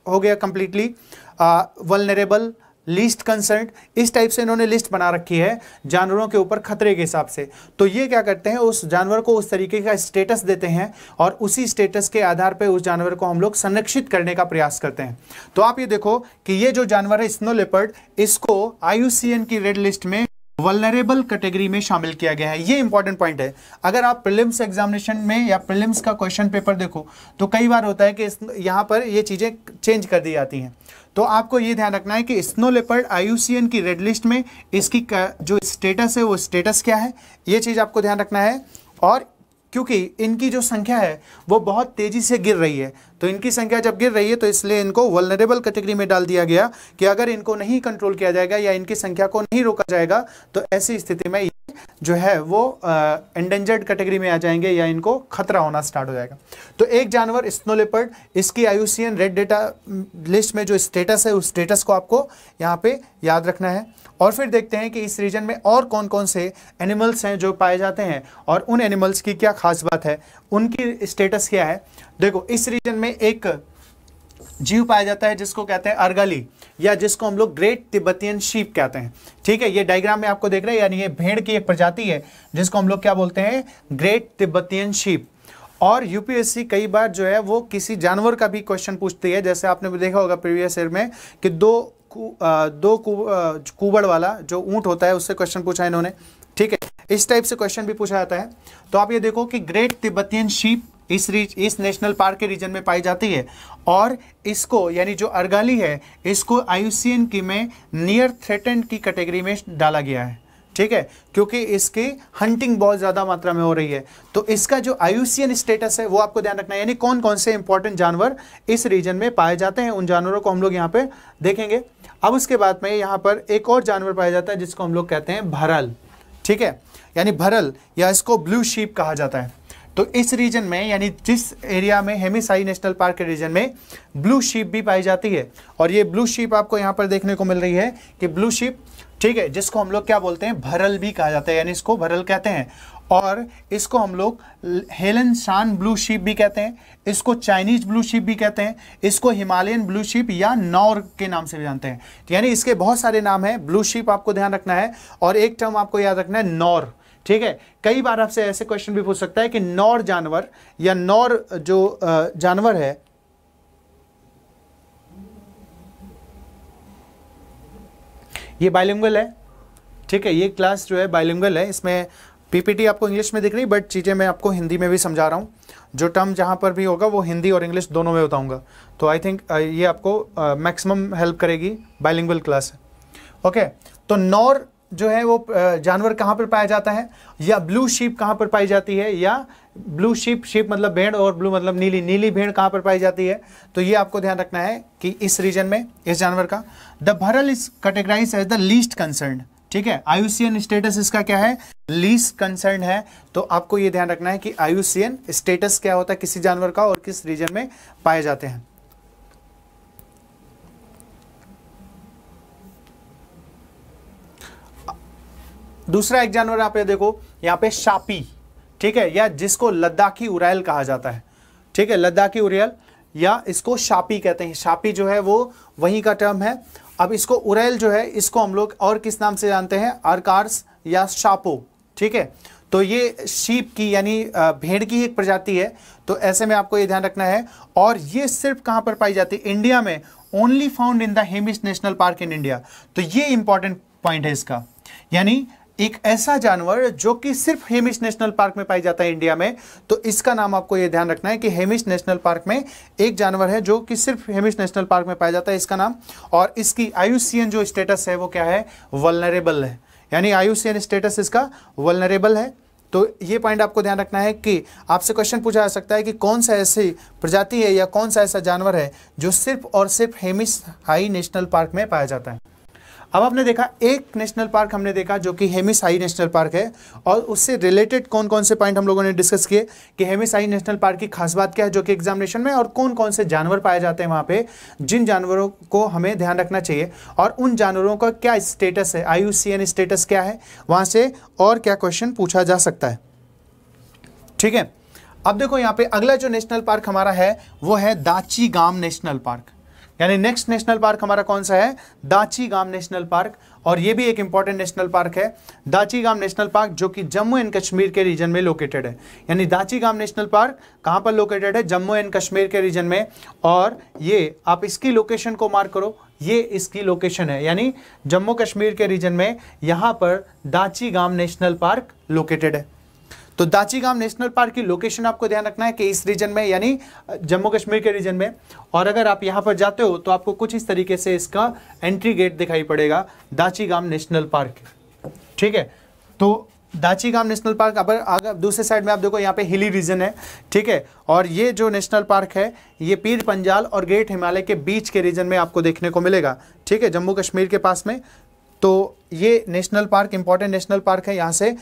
हो गया कंप्लीटली वलनरेबल लिस्ट कंसर्न इस टाइप से इन्होंने लिस्ट बना रखी है जानवरों के ऊपर खतरे के हिसाब से तो ये क्या करते हैं उस जानवर को उस तरीके का स्टेटस देते हैं और उसी स्टेटस के आधार पर उस जानवर को हम लोग संरक्षित करने का प्रयास करते हैं तो आप ये देखो कि ये जो जानवर है स्नो लेपर्ड इसको आई की रेड लिस्ट में वलनरेबल कैटेगरी में शामिल किया गया है ये इंपॉर्टेंट पॉइंट है अगर आप प्रिलिम्स एग्जामिनेशन में या प्रिलिम्स का क्वेश्चन पेपर देखो तो कई बार होता है कि इस यहाँ पर ये चीज़ें चेंज कर दी जाती हैं तो आपको ये ध्यान रखना है कि स्नो लेपर्ड आई की रेड लिस्ट में इसकी जो स्टेटस है वो स्टेटस क्या है ये चीज़ आपको ध्यान रखना है और क्योंकि इनकी जो संख्या है वो बहुत तेज़ी से गिर रही है तो इनकी संख्या जब गिर रही है तो इसलिए इनको वलनरेबल कैटेगरी में डाल दिया गया कि अगर इनको नहीं कंट्रोल किया जाएगा या इनकी संख्या को नहीं रोका जाएगा तो ऐसी स्थिति में जो है वो एंडेंजर्ड कैटेगरी में आ जाएंगे या इनको खतरा होना स्टार्ट हो जाएगा तो एक जानवर स्नोलेपर्ड इसकी आयुसीएन रेड डेटा लिस्ट में जो स्टेटस है उस स्टेटस को आपको यहाँ पे याद रखना है और फिर देखते हैं कि इस रीजन में और कौन कौन से एनिमल्स हैं जो पाए जाते हैं और उन एनिमल्स की क्या खास बात है उनकी स्टेटस क्या है देखो इस रीजन में एक जीव पाया जाता है जिसको कहते हैं अर्गली या जिसको हम लोग ग्रेट तिब्बतियन शीप कहते हैं ठीक है ये डायग्राम में आपको देख रहे हैं यानी ये भेड़ की एक प्रजाति है जिसको हम लोग क्या बोलते हैं ग्रेट तिब्बतियन शीप और यूपीएससी कई बार जो है वो किसी जानवर का भी क्वेश्चन पूछती है जैसे आपने देखा होगा प्रीवियस ईयर में कि दो दो कुबड़ वाला जो ऊंट होता है उससे क्वेश्चन पूछा इन्होंने ठीक है इस टाइप से क्वेश्चन भी पूछा जाता है तो आप ये देखो कि ग्रेट तिब्बतियन शीप इस रीज इस नेशनल पार्क के रीजन में पाई जाती है और इसको यानी जो अरगाली है इसको आयुसियन की में नियर थ्रेटेंड की कैटेगरी में डाला गया है ठीक है क्योंकि इसकी हंटिंग बहुत ज़्यादा मात्रा में हो रही है तो इसका जो आयुसियन स्टेटस है वो आपको ध्यान रखना है यानी कौन कौन से इंपॉर्टेंट जानवर इस रीजन में पाए जाते हैं उन जानवरों को हम लोग यहाँ पे देखेंगे अब उसके बाद में यहाँ पर एक और जानवर पाया जाता है जिसको हम लोग कहते हैं भरल ठीक है यानी भरल या इसको ब्लू शीप कहा जाता है तो इस रीजन में यानी जिस एरिया में हेमिसाई नेशनल पार्क के रीजन में ब्लू शीप भी पाई जाती है और ये ब्लू शीप आपको यहाँ पर देखने को मिल रही है कि ब्लू शीप ठीक है जिसको हम लोग क्या बोलते हैं भरल भी कहा जाता है यानी इसको भरल कहते हैं और इसको हम लोग हेलन शान ब्लू शिप भी कहते हैं इसको चाइनीज ब्लू शिप भी कहते हैं इसको हिमालयन ब्लू शिप या नौर के नाम से भी जानते हैं तो यानी इसके बहुत सारे नाम हैं ब्लू शिप आपको ध्यान रखना है और एक टर्म आपको याद रखना है नौर ठीक है कई बार आपसे ऐसे क्वेश्चन भी पूछ सकता है कि नौर जानवर या नौर जो जानवर है ये बायलिंगल है ठीक है ये क्लास जो है बायलिंगल है इसमें पीपीटी आपको इंग्लिश में दिख रही बट चीज़ें मैं आपको हिंदी में भी समझा रहा हूँ जो टर्म जहाँ पर भी होगा वो हिंदी और इंग्लिश दोनों में बताऊँगा तो आई थिंक uh, ये आपको मैक्सिमम uh, हेल्प करेगी बाइलिंगल क्लास ओके okay, तो नॉर जो है वो uh, जानवर कहाँ पर पाया जाता है या ब्लू शीप कहाँ पर पाई जाती है या ब्लू शीप शीप मतलब भेड़ और ब्लू मतलब नीली नीली भेड़ कहाँ पर पाई जाती है तो ये आपको ध्यान रखना है कि इस रीजन में इस जानवर का the bharal is categorise as the least concern ठीक है आयुसीएन स्टेटस इसका क्या है लीस कंसर्न है तो आपको ये ध्यान रखना है कि आयुसीएन स्टेटस क्या होता है किसी जानवर का और किस रीजन में पाए जाते हैं दूसरा एक जानवर यहां पे देखो यहां पे शापी ठीक है या जिसको लद्दाखी उरायल कहा जाता है ठीक है लद्दाखी उरायल या इसको शापी कहते हैं शापी जो है वो वहीं का टर्म है अब इसको उरेल जो है इसको हम लोग और किस नाम से जानते हैं अरकार्स या शापो ठीक है तो ये शीप की यानी भेड़ की एक प्रजाति है तो ऐसे में आपको ये ध्यान रखना है और ये सिर्फ कहाँ पर पाई जाती है इंडिया में only found in the Hemis national park in India तो ये इंपॉर्टेंट पॉइंट है इसका यानी एक ऐसा जानवर जो कि सिर्फ हेमिश नेशनल पार्क में पाया जाता है इंडिया में तो इसका नाम आपको यह ध्यान रखना है कि हेमिश नेशनल पार्क में एक जानवर है जो कि सिर्फ हेमिश नेशनल पार्क में पाया जाता है इसका नाम और इसकी आयुसीएन जो स्टेटस है वो क्या है वलनरेबल है यानी आयुसीएन स्टेटस इसका वलनरेबल है तो ये पॉइंट आपको ध्यान रखना है कि आपसे क्वेश्चन पूछा जा सकता है कि कौन सा ऐसी प्रजाति है या कौन सा ऐसा जानवर है जो सिर्फ और सिर्फ हेमिस हाई नेशनल पार्क में पाया जाता है अब आपने देखा एक नेशनल पार्क हमने देखा जो कि हेमिसाई नेशनल पार्क है और उससे रिलेटेड कौन कौन से पॉइंट हम लोगों ने डिस्कस किए कि हेमिसाई नेशनल पार्क की खास बात क्या है जो कि एग्जामिनेशन में और कौन कौन से जानवर पाए जाते हैं वहाँ पे जिन जानवरों को हमें ध्यान रखना चाहिए और उन जानवरों का क्या स्टेटस है आई स्टेटस क्या है वहाँ से और क्या क्वेश्चन पूछा जा सकता है ठीक है अब देखो यहाँ पे अगला जो नेशनल पार्क हमारा है वो है दाची गाम नेशनल पार्क यानी नेक्स्ट नेशनल पार्क हमारा कौन सा है दाची गाम नेशनल पार्क और ये भी एक इंपॉर्टेंट नेशनल पार्क है दाची गाम नेशनल पार्क जो कि जम्मू एंड कश्मीर के रीजन में लोकेटेड है यानी दाची गाम नेशनल पार्क कहाँ पर लोकेटेड है जम्मू एंड कश्मीर के रीजन में और ये आप इसकी लोकेशन को मार्क करो ये इसकी लोकेशन है यानी जम्मू कश्मीर के रीजन में यहाँ पर दाची गाम नेशनल पार्क लोकेटेड है तो दाचीगाम नेशनल पार्क की लोकेशन आपको ध्यान रखना है कि इस रीजन में यानी जम्मू कश्मीर के रीजन में और अगर आप यहाँ पर जाते हो तो आपको कुछ इस तरीके से इसका एंट्री गेट दिखाई पड़ेगा दाचीगाम नेशनल पार्क ठीक है तो दाचीगाम नेशनल पार्क अब अगर दूसरे साइड में आप देखो यहाँ पे हिली रीजन है ठीक है और ये जो नेशनल पार्क है ये पीर पंजाल और ग्रेट हिमालय के बीच के रीजन में आपको देखने को मिलेगा ठीक है जम्मू कश्मीर के पास में तो ये national park important national park है यहाँ से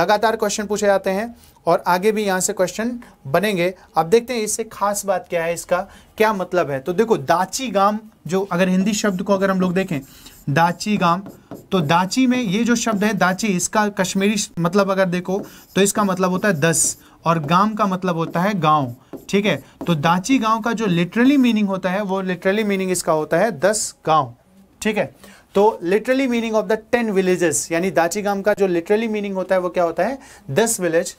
लगातार क्वेश्चन पूछे जाते हैं और आगे भी यहाँ से क्वेश्चन बनेंगे अब देखते हैं इससे खास बात क्या है इसका क्या मतलब है तो देखो दाची गाम जो अगर हिंदी शब्द को अगर हम लोग देखें दाची गाम तो दाची में ये जो शब्द है दाची इसका कश्मीरी मतलब अगर देखो तो इसका मतलब होता है दस और गाम का मतलब होता है गांव ठीक है तो दाची गांव का जो लिटरली मीनिंग होता है वो लिटरली मीनिंग इसका होता है दस गांव ठीक है तो literally meaning of the ten villages यानी दाची गांव का जो लिटरली मीनिंग होता है वो क्या होता है दस विलेज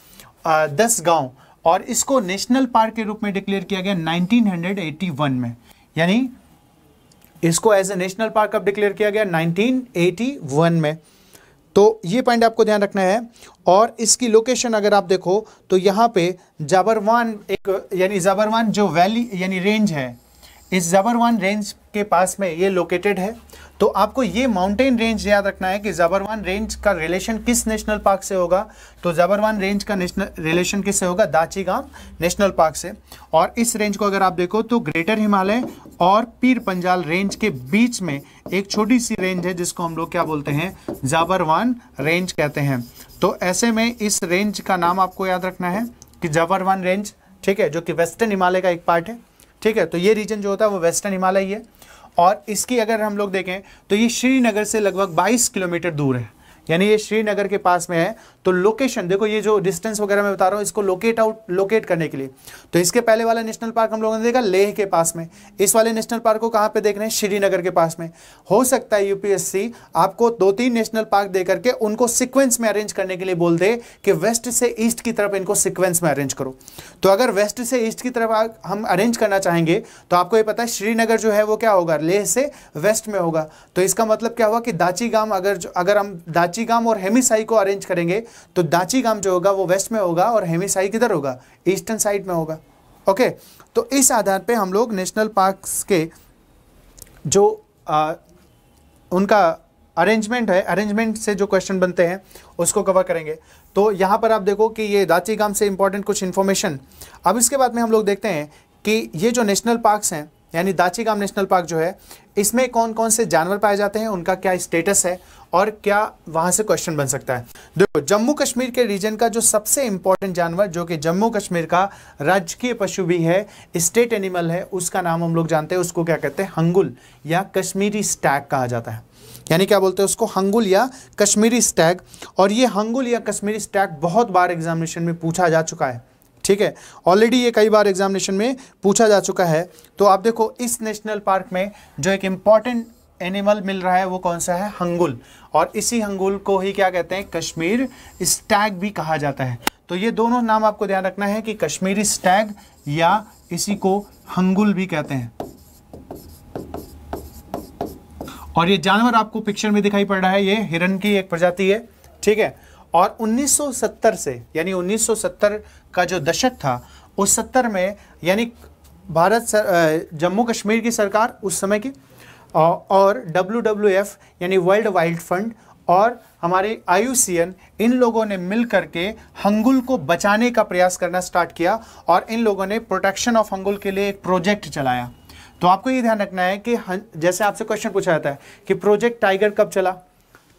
दस गांव और इसको नेशनल पार्क के रूप में डिक्लेयर किया गया 1981 में यानी इसको एज ए नेशनल पार्क अब डिक्लेयर किया गया 1981 में तो ये पॉइंट आपको ध्यान रखना है और इसकी लोकेशन अगर आप देखो तो यहाँ पे जाबरवान एक यानी जाबरवान जो वैली यानी रेंज है इस जाबरवान रेंज के पास में ये लोकेटेड है तो आपको ये माउंटेन रेंज याद रखना है कि जबरवान रेंज का रिलेशन किस नेशनल पार्क से होगा तो जबरवान रेंज का नेशनल रिलेशन किस से होगा दाचीगाम नेशनल पार्क से और इस रेंज को अगर आप देखो तो ग्रेटर हिमालय और पीर पंजाल रेंज के बीच में एक छोटी सी रेंज है जिसको हम लोग क्या बोलते हैं जाबरवान रेंज कहते हैं तो ऐसे में इस रेंज का नाम आपको याद रखना है कि जाबरवान रेंज ठीक है जो कि वेस्टर्न हिमालय का एक पार्ट है ठीक है तो ये रीजन जो होता है वो वेस्टर्न हिमालय ही है और इसकी अगर हम लोग देखें तो ये श्रीनगर से लगभग 22 किलोमीटर दूर है यानी ये श्रीनगर के पास में है तो लोकेशन देखो ये जो डिस्टेंस वगैरह मैं बता रहा हूँ इसको लोकेट आउट लोकेट करने के लिए तो इसके पहले वाला नेशनल पार्क हम लोगों ने देखा लेह के पास में इस वाले नेशनल पार्क को कहाँ पे देख रहे हैं श्रीनगर के पास में हो सकता है यूपीएससी आपको दो तीन नेशनल पार्क दे करके उनको सिक्वेंस में अरेंज करने के लिए बोल दे कि वेस्ट से ईस्ट की तरफ इनको सिक्वेंस में अरेंज करो तो अगर वेस्ट से ईस्ट की तरफ हम अरेंज करना चाहेंगे तो आपको ये पता है श्रीनगर जो है वो क्या होगा लेह से वेस्ट में होगा तो इसका मतलब क्या हुआ कि दाची गांव अगर अगर हम दाची दाचीगाम और हेमीसाई को अरेंज करेंगे तो दाचीगाम जो होगा वो वेस्ट में होगा और हेमीसाई किधर होगा ईस्टर्न साइड में होगा ओके तो इस आधार पे हम लोग नेशनल पार्क्स के जो आ, उनका अरेंजमेंट है अरेंजमेंट से जो क्वेश्चन बनते हैं उसको कवर करेंगे तो यहाँ पर आप देखो कि ये दाची गांव से इंपॉर्टेंट कुछ इन्फॉर्मेशन अब इसके बाद में हम लोग देखते हैं कि ये जो नेशनल पार्क्स हैं यानी दाचीगाम नेशनल पार्क जो है इसमें कौन कौन से जानवर पाए जाते हैं उनका क्या स्टेटस है और क्या वहां से क्वेश्चन बन सकता है देखो जम्मू कश्मीर के रीजन का जो सबसे इंपॉर्टेंट जानवर जो कि जम्मू कश्मीर का राजकीय पशु भी है स्टेट एनिमल है उसका नाम हम लोग जानते हैं उसको क्या कहते हैं हंगुल या कश्मीरी स्टैग कहा जाता है यानी क्या बोलते हैं उसको हंगुल या कश्मीरी स्टैग और ये हंगुल या कश्मीरी स्टैग बहुत बार एग्जामिनेशन में पूछा जा चुका है ठीक है ऑलरेडी ये कई बार एग्जामिनेशन में पूछा जा चुका है तो आप देखो इस नेशनल पार्क में जो एक इम्पॉर्टेंट एनिमल मिल रहा है वो कौन सा है हंगुल और इसी हंगुल को ही क्या कहते हैं कश्मीर स्टैग भी कहा जाता है तो ये दोनों नाम आपको ध्यान रखना है कि कश्मीरी स्टैग या इसी को हंगुल भी कहते हैं और ये जानवर आपको पिक्चर में दिखाई पड़ रहा है ये हिरन की एक प्रजाति है ठीक है और 1970 से यानी 1970 का जो दशक था उस सत्तर में यानी भारत जम्मू कश्मीर की सरकार उस समय की और डब्ल्यू डब्ल्यू एफ यानी वर्ल्ड वाइल्ड फंड और हमारे आयु इन लोगों ने मिल करके हंगुल को बचाने का प्रयास करना स्टार्ट किया और इन लोगों ने प्रोटेक्शन ऑफ हंगुल के लिए एक प्रोजेक्ट चलाया तो आपको ये ध्यान रखना है कि जैसे आपसे क्वेश्चन पूछा जाता है कि प्रोजेक्ट टाइगर कब चला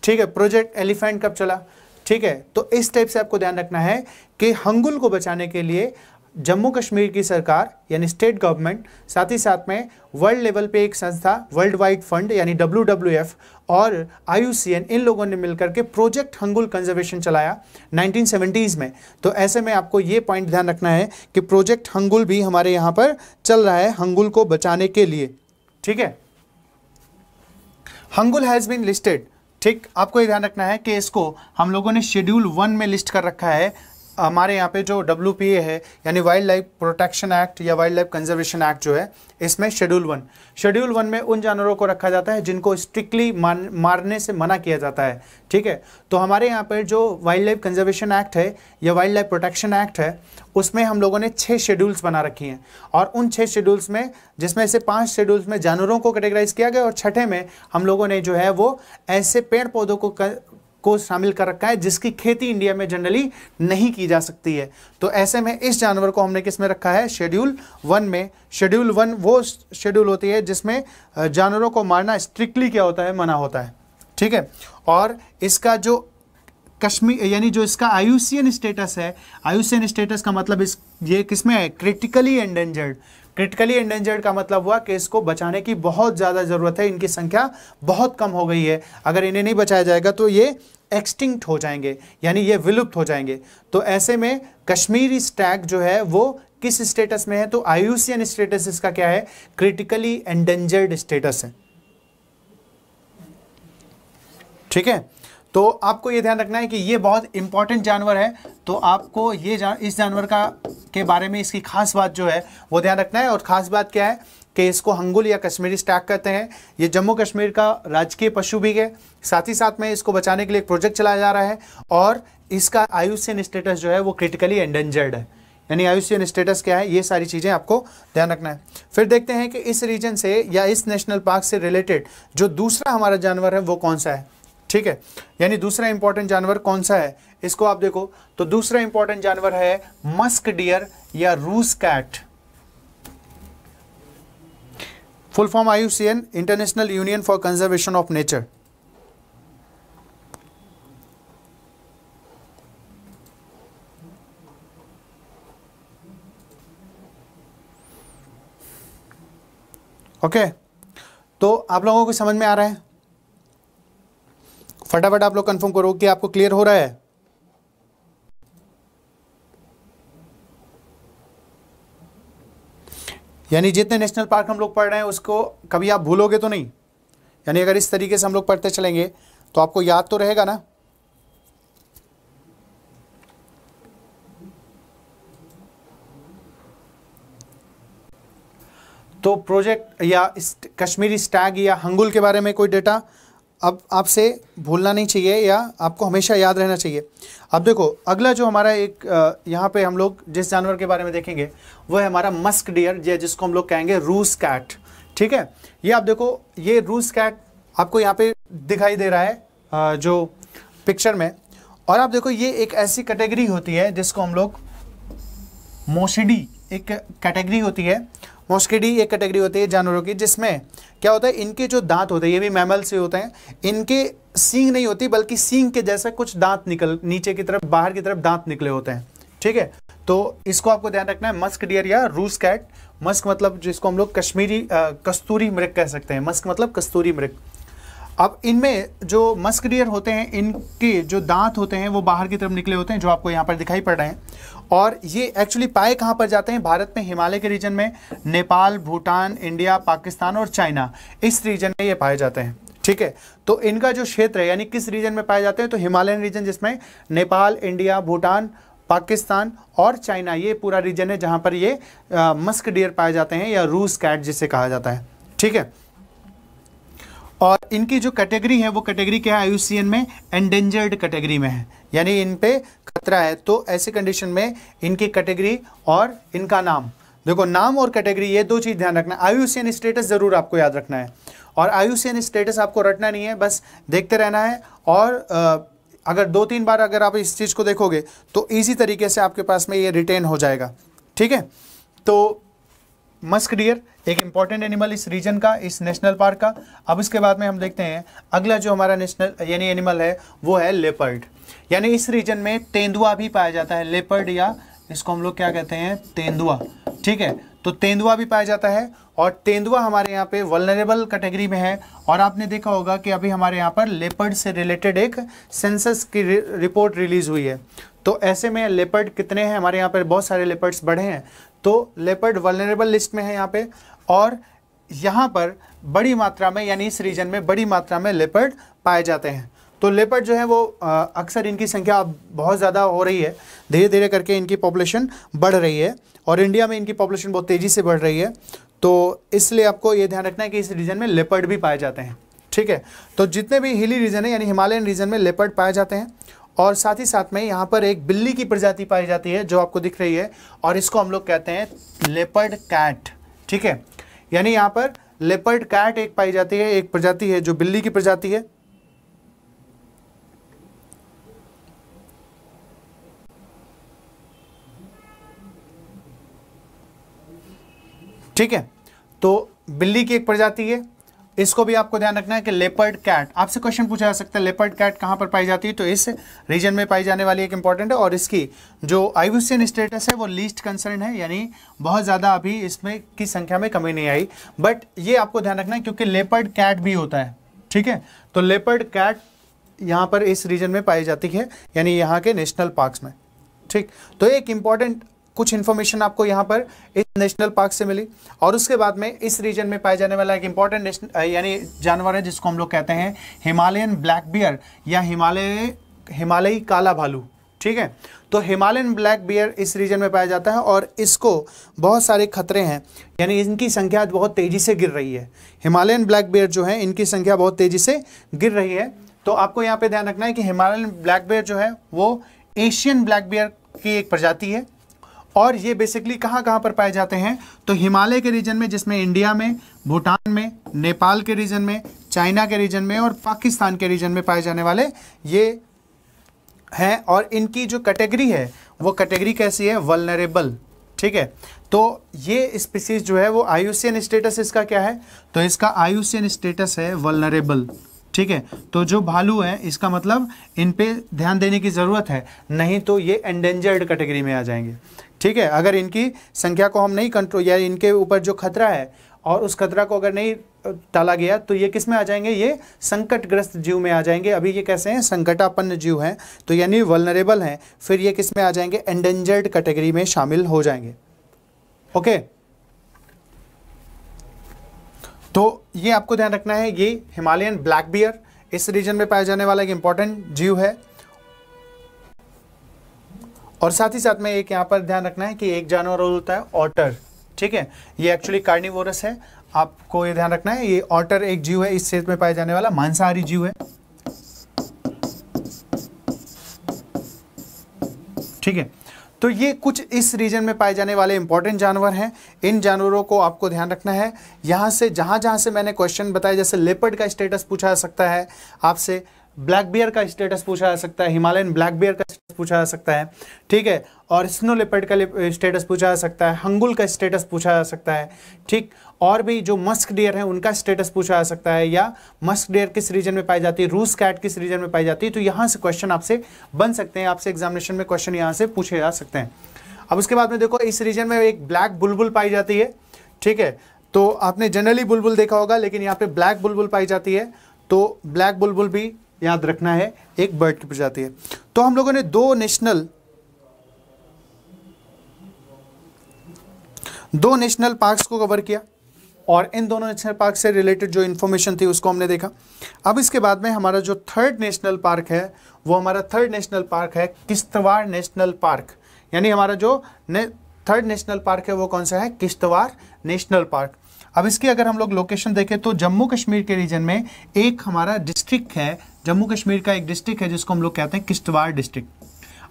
ठीक है प्रोजेक्ट एलिफेंट कब चला ठीक है तो इस टाइप से आपको ध्यान रखना है कि हंगुल को बचाने के लिए जम्मू कश्मीर की सरकार यानी स्टेट गवर्नमेंट साथ ही साथ में वर्ल्ड लेवल पे एक संस्था वर्ल्ड वाइड फंड यानी डब्ल्यू डब्ल्यू एफ और आई इन लोगों ने मिलकर के प्रोजेक्ट हंगुल कंजर्वेशन चलाया 1970s में तो ऐसे में आपको ये पॉइंट ध्यान रखना है कि प्रोजेक्ट हंगुल भी हमारे यहाँ पर चल रहा है हंगुल को बचाने के लिए ठीक है हंगुल हैज़ बीन लिस्टेड ठीक आपको ये ध्यान रखना है कि इसको हम लोगों ने शेड्यूल वन में लिस्ट कर रखा है हमारे यहाँ पे जो डब्ल्यू है यानी वाइल्ड लाइफ प्रोटेक्शन एक्ट या वाइल्ड लाइफ कंजर्वेशन एक्ट जो है इसमें शेड्यूल वन शेड्यूल वन में उन जानवरों को रखा जाता है जिनको स्ट्रिक्टली मारने से मना किया जाता है ठीक है तो हमारे यहाँ पर जो वाइल्ड लाइफ कंजर्वेशन एक्ट है या वाइल्ड लाइफ प्रोटेक्शन एक्ट है उसमें हम लोगों ने छः शेड्यूल्स बना रखी हैं और उन छः शेड्यूल्स में जिसमें से पाँच शेड्यूल्स में जानवरों को कैटेगराइज किया गया और छठे में हम लोगों ने जो है वो ऐसे पेड़ पौधों को को शामिल कर रखा है जिसकी खेती इंडिया में जनरली नहीं की जा सकती है तो ऐसे में इस जानवर को हमने किस में रखा है शेड्यूल वन में शेड्यूल वन वो शेड्यूल होती है जिसमें जानवरों को मारना स्ट्रिक्टली क्या होता है मना होता है ठीक है और इसका जो कश्मीर यानी जो इसका आयुषियन स्टेटस है आयुषियन स्टेटस का मतलब इस ये किसमें है क्रिटिकली एंडेंजर्ड क्रिटिकली एंडेंजर्ड का मतलब हुआ कि इसको बचाने की बहुत ज़्यादा ज़रूरत है इनकी संख्या बहुत कम हो गई है अगर इन्हें नहीं बचाया जाएगा तो ये एक्सटिंक्ट हो जाएंगे यानी ये विलुप्त हो जाएंगे तो ऐसे में कश्मीरी स्टैग जो है वो किस स्टेटस में है तो आयुसियन स्टेटस इसका क्या है क्रिटिकली एंडेंजर्ड स्टेटस है ठीक है तो आपको ये ध्यान रखना है कि ये बहुत इंपॉर्टेंट जानवर है तो आपको ये जा, इस जानवर का के बारे में इसकी खास बात जो है वो ध्यान रखना है और खास बात क्या है कि इसको हंगुल या कश्मीरी स्टैक कहते हैं ये जम्मू कश्मीर का राजकीय पशु भी है साथ ही साथ में इसको बचाने के लिए एक प्रोजेक्ट चलाया जा रहा है और इसका आयुष्यन स्टेटस जो है वो क्रिटिकली एंडेंजर्ड है यानी आयुष्यन स्टेटस क्या है ये सारी चीज़ें आपको ध्यान रखना है फिर देखते हैं कि इस रीजन से या इस नेशनल पार्क से रिलेटेड जो दूसरा हमारा जानवर है वो कौन सा है ठीक है यानी दूसरा इंपॉर्टेंट जानवर कौन सा है इसको आप देखो तो दूसरा इंपॉर्टेंट जानवर है मस्क डियर या रूस cat full form an international union for conservation of nature okay तो आप लोगों को समझ में आ रहा है फटाफट आप लोग कंफर्म करो कि आपको क्लियर हो रहा है यानी जितने नेशनल पार्क हम लोग पढ़ रहे हैं उसको कभी आप भूलोगे तो नहीं यानी अगर इस तरीके से हम लोग पढ़ते चलेंगे तो आपको याद तो रहेगा ना तो प्रोजेक्ट या कश्मीरी स्टैग या हंगुल के बारे में कोई डेटा अब आपसे भूलना नहीं चाहिए या आपको हमेशा याद रहना चाहिए अब देखो अगला जो हमारा एक यहाँ पे हम लोग जिस जानवर के बारे में देखेंगे वह है हमारा मस्क डियर या जिसको हम लोग कहेंगे रूस कैट ठीक है ये आप देखो ये रूस कैट आपको यहाँ पे दिखाई दे रहा है जो पिक्चर में और आप देखो ये एक ऐसी कैटेगरी होती है जिसको हम लोग मोशिडी एक कैटेगरी होती है मोस्किडी एक कैटेगरी होती है जानवरों की जिसमें क्या होता है इनके जो दांत होते हैं ये भी मैमल से होते हैं इनके सींग नहीं होती बल्कि सींग के जैसा कुछ दांत निकल नीचे की तरफ बाहर की तरफ दांत निकले होते हैं ठीक है तो इसको आपको ध्यान रखना है मस्क डियर या रूस कैट मस्क मतलब जिसको हम लोग कश्मीरी आ, कस्तूरी मृग कह सकते हैं मस्क मतलब कस्तूरी मृग अब इनमें जो मस्क डियर होते हैं इनके जो दांत होते हैं वो बाहर की तरफ निकले होते हैं जो आपको यहाँ पर दिखाई पड़ रहे हैं और ये एक्चुअली पाए कहाँ पर जाते हैं भारत में हिमालय के रीजन में नेपाल भूटान इंडिया पाकिस्तान और चाइना इस रीजन में ये पाए जाते हैं ठीक है तो इनका जो क्षेत्र है यानी किस रीजन में पाए जाते हैं तो हिमालयन रीजन जिसमें नेपाल इंडिया भूटान पाकिस्तान और चाइना ये पूरा रीजन है जहाँ पर ये मस्क डियर पाए जाते हैं या रूस कैट जिसे कहा जाता है ठीक है और इनकी जो कैटेगरी है वो कैटेगरी क्या है आयुसीएन में एंडेंजर्ड कैटेगरी में है यानी इन पे खतरा है तो ऐसे कंडीशन में इनकी कैटेगरी और इनका नाम देखो नाम और कैटेगरी ये दो चीज़ ध्यान रखना आयुसीएन स्टेटस ज़रूर आपको याद रखना है और आयुसीएन स्टेटस आपको रटना नहीं है बस देखते रहना है और आ, अगर दो तीन बार अगर आप इस चीज़ को देखोगे तो ईजी तरीके से आपके पास में ये रिटेन हो जाएगा ठीक है तो मस्क डियर एक इंपॉर्टेंट एनिमल इस रीजन का इस नेशनल पार्क का अब इसके बाद में हम देखते हैं अगला जो हमारा नेशनल यानी एनिमल है वो है लेपर्ड यानी इस रीजन में तेंदुआ भी पाया जाता है लेपर्ड या इसको हम लोग क्या कहते हैं तेंदुआ ठीक है तो तेंदुआ भी पाया जाता है और तेंदुआ हमारे यहाँ पे वलनरेबल कैटेगरी में है और आपने देखा होगा कि अभी हमारे यहाँ पर लेपर्ड से रिलेटेड एक सेंसस की रिपोर्ट रिलीज़ हुई है तो ऐसे में लेपर्ड कितने हैं हमारे यहाँ पर बहुत सारे लेपर्ड्स बढ़े हैं तो लेपर्ड वलनरेबल लिस्ट में है यहाँ पे और यहाँ पर बड़ी मात्रा में यानी इस रीजन में बड़ी मात्रा में लेपर्ड पाए जाते हैं तो लेपर्ड जो है वो अक्सर इनकी संख्या अब बहुत ज़्यादा हो रही है धीरे धीरे करके इनकी पॉपुलेशन बढ़ रही है और इंडिया में इनकी पॉपुलेशन बहुत तेज़ी से बढ़ रही है तो इसलिए आपको ये ध्यान रखना है कि इस रीजन में लेपर्ड भी पाए जाते हैं ठीक है तो जितने भी हिली रीजन है यानी हिमालयन रीजन में लेपर्ड पाए जाते हैं और साथ ही साथ में यहाँ पर एक बिल्ली की प्रजाति पाई जाती है जो आपको दिख रही है और इसको हम लोग कहते हैं लेपर्ड कैट ठीक है यानी यहाँ पर लेपर्ड कैट एक पाई जाती है एक प्रजाति है जो बिल्ली की प्रजाति है ठीक है तो बिल्ली की एक प्रजाति है इसको भी आपको ध्यान रखना है कि लेपर्ड कैट आपसे क्वेश्चन पूछा जा सकता है लेपर्ड कैट कहाँ पर पाई जाती है तो इस रीजन में पाई जाने वाली एक इंपॉर्टेंट है और इसकी जो आयुष्यन स्टेटस है वो लीस्ट कंसर्न है यानी बहुत ज़्यादा अभी इसमें की संख्या में कमी नहीं आई बट ये आपको ध्यान रखना है क्योंकि लेपर्ड कैट भी होता है ठीक है तो लेपर्ड कैट यहाँ पर इस रीजन में पाई जाती है यानी यहाँ के नेशनल पार्क में ठीक तो एक इंपॉर्टेंट कुछ इन्फॉर्मेशन आपको यहाँ पर इस नेशनल पार्क से मिली और उसके बाद में इस रीजन में पाया जाने वाला एक इम्पॉर्टेंट यानी जानवर है जिसको हम लोग कहते हैं हिमालयन ब्लैक बियर या हिमालय हिमालयी काला भालू ठीक है तो हिमालयन ब्लैक बियर इस रीजन में पाया जाता है और इसको बहुत सारे खतरे हैं यानी इनकी संख्या बहुत तेज़ी से गिर रही है हिमालयन ब्लैक बियर जो है इनकी संख्या बहुत तेज़ी से गिर रही है तो आपको यहाँ पे ध्यान रखना है कि हिमालयन ब्लैक बियर जो है वो एशियन ब्लैक बियर की एक प्रजाति है और ये बेसिकली कहाँ कहाँ पर पाए जाते हैं तो हिमालय के रीजन में जिसमें इंडिया में भूटान में नेपाल के रीजन में चाइना के रीजन में और पाकिस्तान के रीजन में पाए जाने वाले ये हैं और इनकी जो कैटेगरी है वो कैटेगरी कैसी है वलनरेबल ठीक है तो ये स्पीसीज जो है वो आयुषियन स्टेटस इसका क्या है तो इसका आयुषियन स्टेटस है वलनरेबल ठीक है तो जो भालू है इसका मतलब इन पे ध्यान देने की ज़रूरत है नहीं तो ये एंडेंजर्ड कैटेगरी में आ जाएंगे ठीक है अगर इनकी संख्या को हम नहीं कंट्रोल या इनके ऊपर जो खतरा है और उस खतरा को अगर नहीं टाला गया तो ये किस में आ जाएंगे ये संकटग्रस्त जीव में आ जाएंगे अभी ये कैसे हैं संकटापन्न जीव हैं तो यानी वलनरेबल हैं फिर ये किस में आ जाएंगे एंडेंजर्ड कैटेगरी में शामिल हो जाएंगे ओके तो ये आपको ध्यान रखना है ये हिमालयन ब्लैक बियर इस रीजन में पाया जाने वाला एक इंपॉर्टेंट जीव है और साथ ही साथ में एक यहाँ पर ध्यान रखना है कि एक जानवर और होता है ऑटर ठीक है ये एक्चुअली कार्निवोरस है आपको ये ध्यान रखना है ये ऑटर एक जीव है इस क्षेत्र में पाया जाने वाला मांसाहारी जीव है ठीक है तो ये कुछ इस रीजन में पाए जाने वाले इंपॉर्टेंट जानवर हैं इन जानवरों को आपको ध्यान रखना है यहाँ से जहाँ जहाँ से मैंने क्वेश्चन बताया जैसे लेपर्ड का स्टेटस पूछा जा सकता है आपसे ब्लैक बियर का स्टेटस पूछा जा सकता है हिमालयन ब्लैक बियर का स्टेटस पूछा जा सकता है ठीक है और स्नो लेपर्ड का स्टेटस eh, पूछा जा सकता है हंगुल का स्टेटस पूछा जा सकता है ठीक और भी जो मस्क डियर है उनका स्टेटस पूछा जा सकता है या मस्क डियर किस रीजन में पाई जाती है रूस कैट किस रीजन में पाई जाती है तो यहाँ से क्वेश्चन आपसे बन सकते हैं आपसे एग्जामिनेशन में क्वेश्चन यहाँ से पूछे जा सकते हैं अब उसके बाद में देखो इस रीजन में एक ब्लैक बुलबुल पाई जाती है ठीक है तो आपने जनरली बुलबुल देखा होगा लेकिन यहाँ पे ब्लैक बुलबुल पाई जाती है तो ब्लैक बुलबुल भी याद रखना है एक बर्ड की प्रजाति है तो हम लोगों ने दो नेशनल दो नेशनल पार्क्स को कवर किया और इन दोनों नेशनल पार्क से रिलेटेड जो इन्फॉर्मेशन थी उसको हमने देखा अब इसके बाद में हमारा जो थर्ड नेशनल पार्क है वो हमारा थर्ड नेशनल पार्क है किश्तवाड़ नेशनल पार्क यानी हमारा जो ने, थर्ड नेशनल पार्क है वो कौन सा है किश्तवाड़ नेशनल पार्क अब इसकी अगर हम लोग लोकेशन देखें तो जम्मू कश्मीर के रीजन में एक हमारा डिस्ट्रिक्ट है जम्मू कश्मीर का एक डिस्ट्रिक्ट है जिसको हम लोग कहते हैं किश्तवाड़ डिस्ट्रिक्ट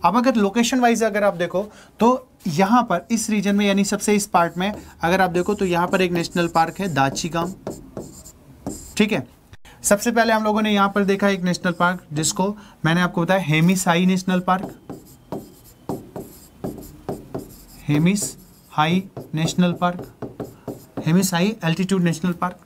अब अगर लोकेशन वाइज अगर आप देखो तो यहाँ पर इस रीजन में यानी सबसे इस पार्ट में अगर आप देखो तो यहाँ पर एक नेशनल पार्क है दाची गांव ठीक है सबसे पहले हम लोगों ने यहाँ पर देखा एक नेशनल पार्क जिसको मैंने आपको बताया Hemis high national park Hemis high national park Hemis high altitude national park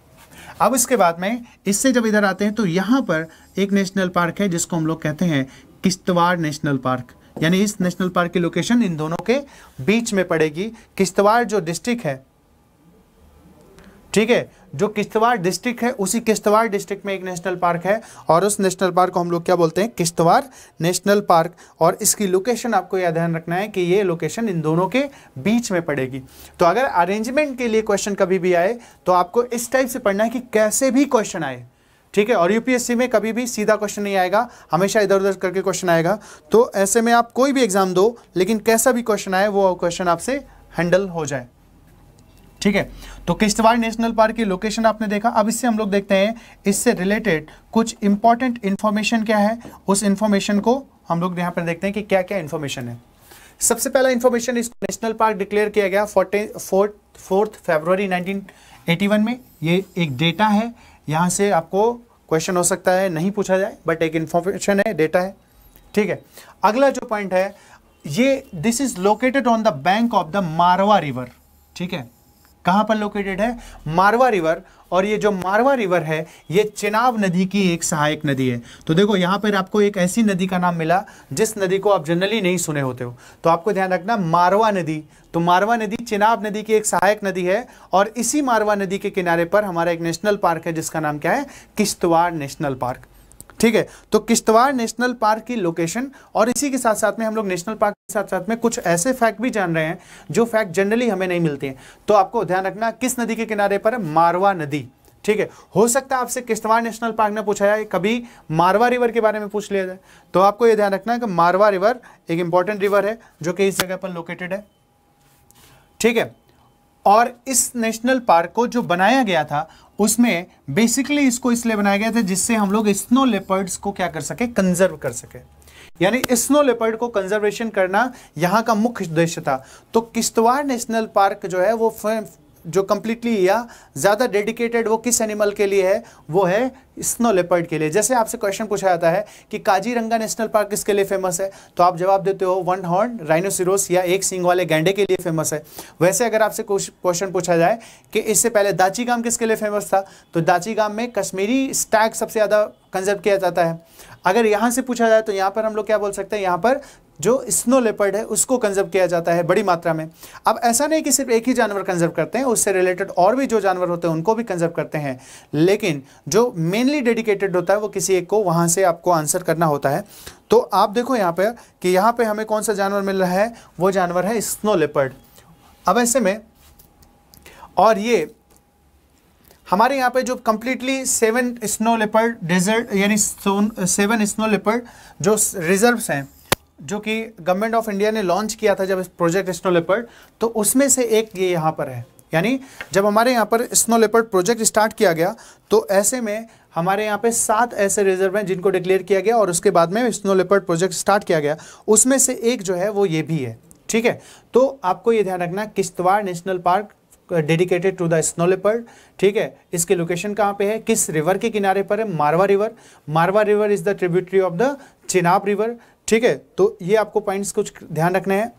अब इसके बाद में इससे जब इधर आते हैं तो यहाँ पर एक नेशनल पार्क है जिसको हम लोग कहते हैं किश्तवाड़ नेशनल पार्क यानी इस नेशनल पार्क की लोकेशन इन दोनों के बीच में पड़ेगी किश्तवाड़ जो डिस्ट्रिक्ट है ठीक है जो किश्तवाड़ डिस्ट्रिक्ट है उसी किश्तवाड़ डिस्ट्रिक्ट में एक नेशनल पार्क है और उस नेशनल पार्क को हम लोग क्या बोलते हैं किश्तवाड़ नेशनल पार्क और इसकी लोकेशन आपको यह ध्यान रखना है कि ये लोकेशन इन दोनों के बीच में पड़ेगी तो अगर अरेंजमेंट के लिए क्वेश्चन कभी भी आए तो आपको इस टाइप से पढ़ना है कि कैसे भी क्वेश्चन आए ठीक है और यूपीएससी में कभी भी सीधा क्वेश्चन नहीं आएगा हमेशा इधर उधर करके क्वेश्चन आएगा तो ऐसे में आप कोई भी एग्जाम दो लेकिन कैसा भी क्वेश्चन आए वो क्वेश्चन आपसे हैंडल हो जाए ठीक है तो किश्तवाड़ नेशनल पार्क की लोकेशन आपने देखा अब इससे हम लोग देखते हैं इससे रिलेटेड कुछ इंपॉर्टेंट इन्फॉर्मेशन क्या है उस इंफॉर्मेशन को हम लोग यहाँ पर देखते हैं कि क्या क्या इंफॉर्मेशन है सबसे पहला इंफॉर्मेशन इस नेशनल पार्क डिक्लेयर किया गया फोर्टे फोर्थ फेबर नाइनटीन में ये एक डेटा है यहाँ से आपको क्वेश्चन हो सकता है नहीं पूछा जाए बट एक इंफॉर्मेशन है डेटा है ठीक है अगला जो पॉइंट है ये this is located on the bank of the Marwah river ठीक है कहां पर लोकेटेड है मारवा रिवर और ये जो मारवा रिवर है ये चिनाब नदी की एक सहायक नदी है तो देखो यहां पर आपको एक ऐसी नदी का नाम मिला जिस नदी को आप जनरली नहीं सुने होते हो तो आपको ध्यान रखना मारवा नदी तो मारवा नदी चिनाब नदी की एक सहायक नदी है और इसी मारवा नदी के किनारे पर हमारा एक नेशनल पार्क है जिसका नाम क्या है किश्तवाड़ नेशनल पार्क ठीक है तो किश्तवाड़ नेशनल पार्क की लोकेशन और इसी के साथ साथ में हम लोग नेशनल पार्क के साथ साथ में कुछ ऐसे फैक्ट भी जान रहे हैं जो फैक्ट जनरली हमें नहीं मिलते हैं तो आपको ध्यान रखना किस नदी के किनारे पर मारवा नदी ठीक है हो सकता है आपसे किश्तवाड़ नेशनल पार्क ने पूछा जाए कभी मारवा रिवर के बारे में पूछ लिया जाए तो आपको यह ध्यान रखना है कि मारवा रिवर एक इंपॉर्टेंट रिवर है जो कि इस जगह पर लोकेटेड है ठीक है और इस नेशनल पार्क को जो बनाया गया था उसमें बेसिकली इसको इसलिए बनाया गया था जिससे हम लोग स्नो लेपर्ड्स को क्या कर सके कंजर्व कर सके यानी स्नो लेपर्ड को कंजर्वेशन करना यहाँ का मुख्य उद्देश्य था तो किश्तवाड़ नेशनल पार्क जो है वो जो कम्प्लीटली या ज़्यादा डेडिकेटेड वो किस एनिमल के लिए है वो है स्नो लेपर्ड के लिए जैसे आपसे क्वेश्चन पूछा जाता है कि काजीरंगा नेशनल पार्क किसके लिए फेमस है तो आप जवाब देते हो वन हॉर्न राइनोसिरोस या एक सिंग वाले गैंडे के लिए फेमस है वैसे अगर आपसे क्वेश्चन पूछा जाए कि इससे पहले दाची गांव किसके लिए फेमस था तो दाची गाम में कश्मीरी स्टैग सबसे ज़्यादा कंजर्व किया जाता है अगर यहाँ से पूछा जाए तो यहाँ पर हम लोग क्या बोल सकते हैं यहाँ पर जो स्नो लेपर्ड है उसको कंजर्व किया जाता है बड़ी मात्रा में अब ऐसा नहीं कि सिर्फ एक ही जानवर कंजर्व करते हैं उससे रिलेटेड और भी जो जानवर होते हैं उनको भी कंजर्व करते हैं लेकिन जो मेनली डेडिकेटेड होता है वो किसी एक को वहाँ से आपको आंसर करना होता है तो आप देखो यहाँ पर कि यहाँ पर हमें कौन सा जानवर मिल रहा है वो जानवर है स्नो लेपर्ड अब ऐसे में और ये हमारे यहाँ पे जो completely seven snow leopard desert यानी सेवन स्नो लेपर्ड जो रिजर्व्स हैं जो कि गवर्नमेंट ऑफ इंडिया ने लॉन्च किया था जब प्रोजेक्ट स्नो लेपर्ड तो उसमें से एक ये यहाँ पर है यानी जब हमारे यहाँ पर स्नो लेपर्ड प्रोजेक्ट स्टार्ट किया गया तो ऐसे में हमारे यहाँ पे सात ऐसे रिजर्व हैं जिनको डिक्लेयर किया गया और उसके बाद में स्नो लेपर्ड प्रोजेक्ट स्टार्ट किया गया उसमें से एक जो है वो ये भी है ठीक है तो आपको ये ध्यान रखना Kishtwar national park dedicated to the snow leopard ठीक है इसके लोकेशन कहाँ पे है किस रिवर के किनारे पर है Marwah river Marwah river is the tributary of the Chenab river ठीक है तो ये आपको पॉइंट्स कुछ ध्यान रखने हैं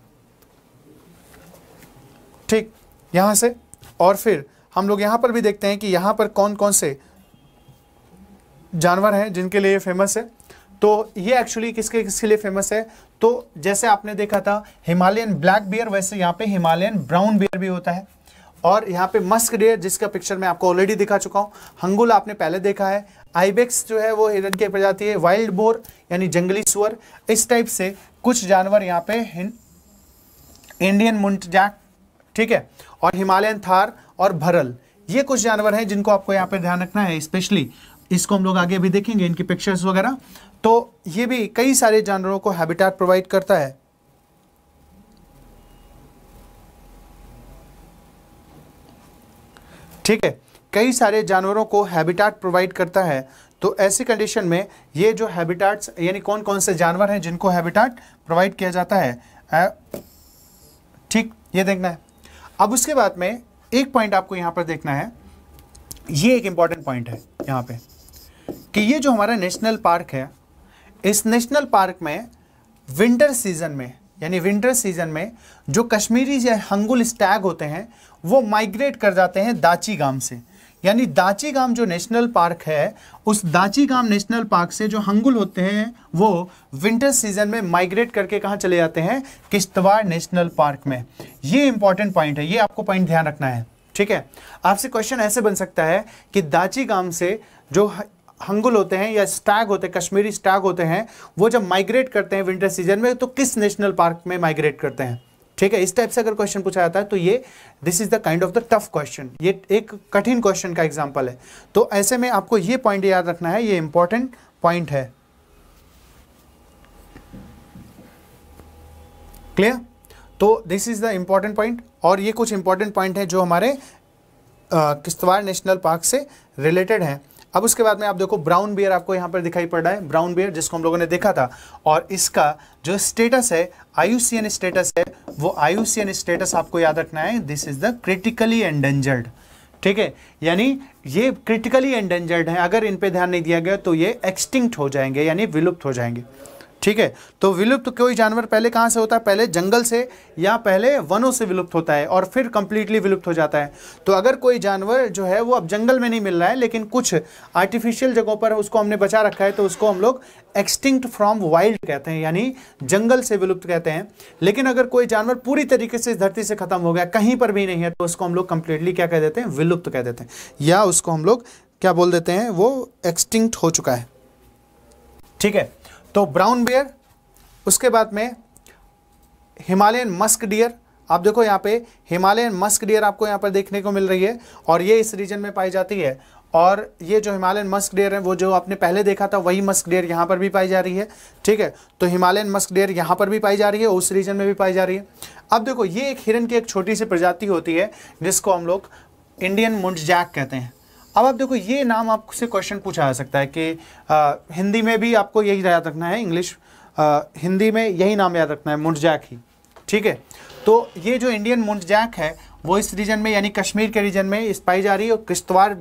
ठीक यहां से और फिर हम लोग यहां पर भी देखते हैं कि यहां पर कौन कौन से जानवर हैं जिनके लिए फेमस है तो ये एक्चुअली किसके किसके लिए फेमस है तो जैसे आपने देखा था हिमालयन ब्लैक बियर वैसे यहाँ पे हिमालयन ब्राउन बियर भी होता है और यहाँ पे मस्क डियर जिसका पिक्चर मैं आपको ऑलरेडी दिखा चुका हूँ हंगुल आपने पहले देखा है आइबेक्स जो है वो हिरन की प्रजाति है वाइल्ड बोर यानी जंगली सुअर इस टाइप से कुछ जानवर यहाँ पे इंडियन मुंटजैक ठीक है और हिमालयन थार और भरल ये कुछ जानवर हैं जिनको आपको यहाँ पे ध्यान रखना है स्पेशली इसको हम लोग आगे भी देखेंगे इनकी पिक्चर्स वगैरह तो ये भी कई सारे जानवरों को हैबिटेट प्रोवाइड करता है ठीक है कई सारे जानवरों को हैबिटाट प्रोवाइड करता है तो ऐसी कंडीशन में ये जो हैबिटाट्स यानी कौन कौन से जानवर हैं जिनको हैबिटाट प्रोवाइड किया जाता है ठीक ये देखना है अब उसके बाद में एक पॉइंट आपको यहाँ पर देखना है ये एक इम्पॉर्टेंट पॉइंट है यहाँ पे कि ये जो हमारा नेशनल पार्क है इस नेशनल पार्क में विंटर सीजन में यानी विंटर सीजन में जो कश्मीरी या हंगुल स्टैग होते हैं वो माइग्रेट कर जाते हैं दाची गांव से यानी दाचीगाम जो नेशनल पार्क है उस दाचीगाम नेशनल पार्क से जो हंगुल होते हैं वो विंटर सीजन में माइग्रेट करके कहाँ चले जाते हैं किश्तवाड़ नेशनल पार्क में ये इंपॉर्टेंट पॉइंट है ये आपको पॉइंट ध्यान रखना है ठीक है आपसे क्वेश्चन ऐसे बन सकता है कि दाचीगाम से जो हंगुल होते हैं या स्टैग होते हैं कश्मीरी स्टैग होते हैं वो जब माइग्रेट करते हैं विंटर सीजन में तो किस नेशनल पार्क में माइग्रेट करते हैं ठीक है इस टाइप से अगर क्वेश्चन पूछा जाता है तो ये this is the kind of the tough question ये एक कठिन क्वेश्चन का एग्जाम्पल है तो ऐसे में आपको ये पॉइंट याद रखना है ये इंपॉर्टेंट पॉइंट है क्लियर तो this is the important point और ये कुछ इंपॉर्टेंट पॉइंट है जो हमारे किश्तवाड़ नेशनल पार्क से रिलेटेड हैं अब उसके बाद में आप देखो ब्राउन बियर आपको यहाँ पर दिखाई पड़ रहा है ब्राउन बियर जिसको हम लोगों ने देखा था और इसका जो स्टेटस है आयुसीएन स्टेटस है वो आयुसीएन स्टेटस आपको याद रखना है this is the critically endangered ठीक है यानी ये क्रिटिकली एंडेंजर्ड है अगर इन पर ध्यान नहीं दिया गया तो ये एक्सटिंक्ट हो जाएंगे यानी विलुप्त हो जाएंगे ठीक है तो विलुप्त तो कोई जानवर पहले कहाँ से होता है पहले जंगल से या पहले वनों से विलुप्त होता है और फिर कंप्लीटली विलुप्त हो जाता है तो अगर कोई जानवर जो है वो अब जंगल में नहीं मिल रहा है लेकिन कुछ आर्टिफिशियल जगहों पर उसको हमने बचा रखा है तो उसको हम लोग एक्सटिंक्ट फ्रॉम वाइल्ड कहते हैं यानी जंगल से विलुप्त कहते हैं लेकिन अगर कोई जानवर पूरी तरीके से धरती से खत्म हो गया कहीं पर भी नहीं है तो उसको हम लोग कंप्लीटली क्या कह देते हैं विलुप्त कह देते हैं या उसको हम लोग क्या बोल देते हैं वो एक्सटिंक्ट हो चुका है ठीक है तो ब्राउन बियर उसके बाद में हिमालयन मस्क डियर आप देखो यहाँ पे हिमालयन मस्क डियर आपको यहाँ पर देखने को मिल रही है और ये इस रीजन में पाई जाती है और ये जो हिमालयन मस्क डियर है वो जो आपने पहले देखा था वही मस्क डियर यहाँ पर भी पाई जा रही है ठीक है तो हिमालयन मस्क डियर यहाँ पर भी पाई जा रही है उस रीजन में भी पाई जा रही है अब देखो ये एक हिरन की एक छोटी सी प्रजाति होती है जिसको हम लोग इंडियन मुंडजैक कहते हैं अब आप देखो ये नाम आपसे क्वेश्चन पूछा जा सकता है कि आ, हिंदी में भी आपको यही याद रखना है इंग्लिश हिंदी में यही नाम याद रखना है मुंडजैक ही ठीक है तो ये जो इंडियन मुंडजैक है वो इस रीजन में यानी कश्मीर के रीजन में इस पाई जा रही है किश्तवाड़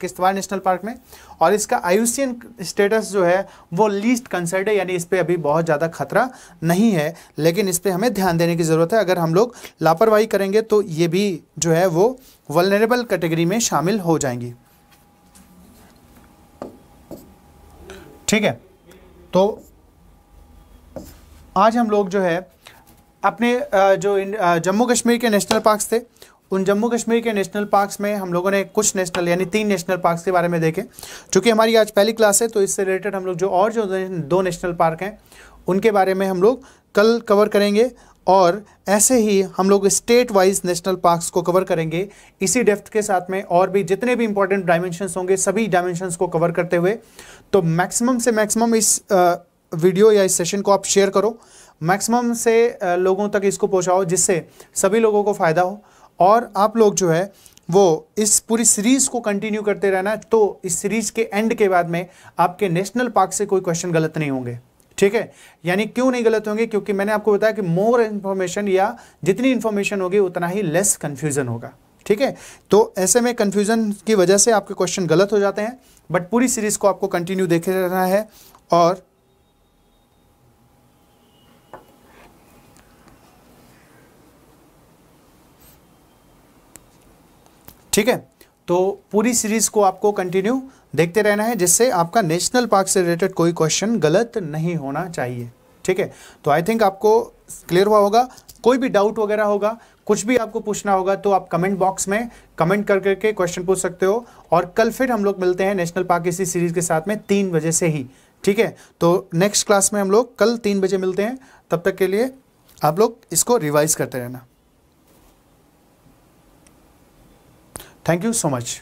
किश्तवाड़ नेशनल पार्क में और इसका आयुषियन स्टेटस जो है वो लीस्ट कंसर्ड है यानी इस पर अभी बहुत ज़्यादा खतरा नहीं है लेकिन इस पर हमें ध्यान देने की ज़रूरत है अगर हम लोग लापरवाही करेंगे तो ये भी जो है वो वलनरेबल कैटेगरी में शामिल हो जाएंगी ठीक है तो आज हम लोग जो है अपने जो जम्मू कश्मीर के नेशनल पार्क्स थे उन जम्मू कश्मीर के नेशनल पार्क्स में हम लोगों ने कुछ नेशनल यानी तीन नेशनल पार्क्स के बारे में देखे चूँकि हमारी आज पहली क्लास है तो इससे रिलेटेड हम लोग जो और जो दो नेशनल पार्क हैं उनके बारे में हम लोग कल कवर करेंगे और ऐसे ही हम लोग स्टेट वाइज नेशनल पार्क्स को कवर करेंगे इसी डेफ्थ के साथ में और भी जितने भी इंपॉर्टेंट डायमेंशंस होंगे सभी डायमेंशंस को कवर करते हुए तो मैक्सिमम से मैक्सिमम इस वीडियो या इस सेशन को आप शेयर करो मैक्सिमम से लोगों तक इसको पहुंचाओ जिससे सभी लोगों को फ़ायदा हो और आप लोग जो है वो इस पूरी सीरीज़ को कंटिन्यू करते रहना तो इस सीरीज़ के एंड के बाद में आपके नेशनल पार्क से कोई क्वेश्चन गलत नहीं होंगे ठीक है यानी क्यों नहीं गलत होंगे क्योंकि मैंने आपको बताया कि मोर इन्फॉर्मेशन या जितनी इन्फॉर्मेशन होगी उतना ही लेस कन्फ्यूज़न होगा ठीक है तो ऐसे में कन्फ्यूज़न की वजह से आपके क्वेश्चन गलत हो जाते हैं बट पूरी सीरीज़ को आपको कंटिन्यू देखे रहना है और ठीक है तो पूरी सीरीज़ को आपको कंटिन्यू देखते रहना है जिससे आपका नेशनल पार्क से रिलेटेड कोई क्वेश्चन गलत नहीं होना चाहिए ठीक है तो आई थिंक आपको क्लियर हुआ होगा कोई भी डाउट वगैरह होगा कुछ भी आपको पूछना होगा तो आप कमेंट बॉक्स में कमेंट कर करके क्वेश्चन पूछ सकते हो और कल फिर हम लोग मिलते हैं नेशनल पार्क इसी सीरीज के साथ में तीन बजे से ही ठीक है तो नेक्स्ट क्लास में हम लोग कल तीन बजे मिलते हैं तब तक के लिए आप लोग इसको रिवाइज करते रहना थैंक यू सो मच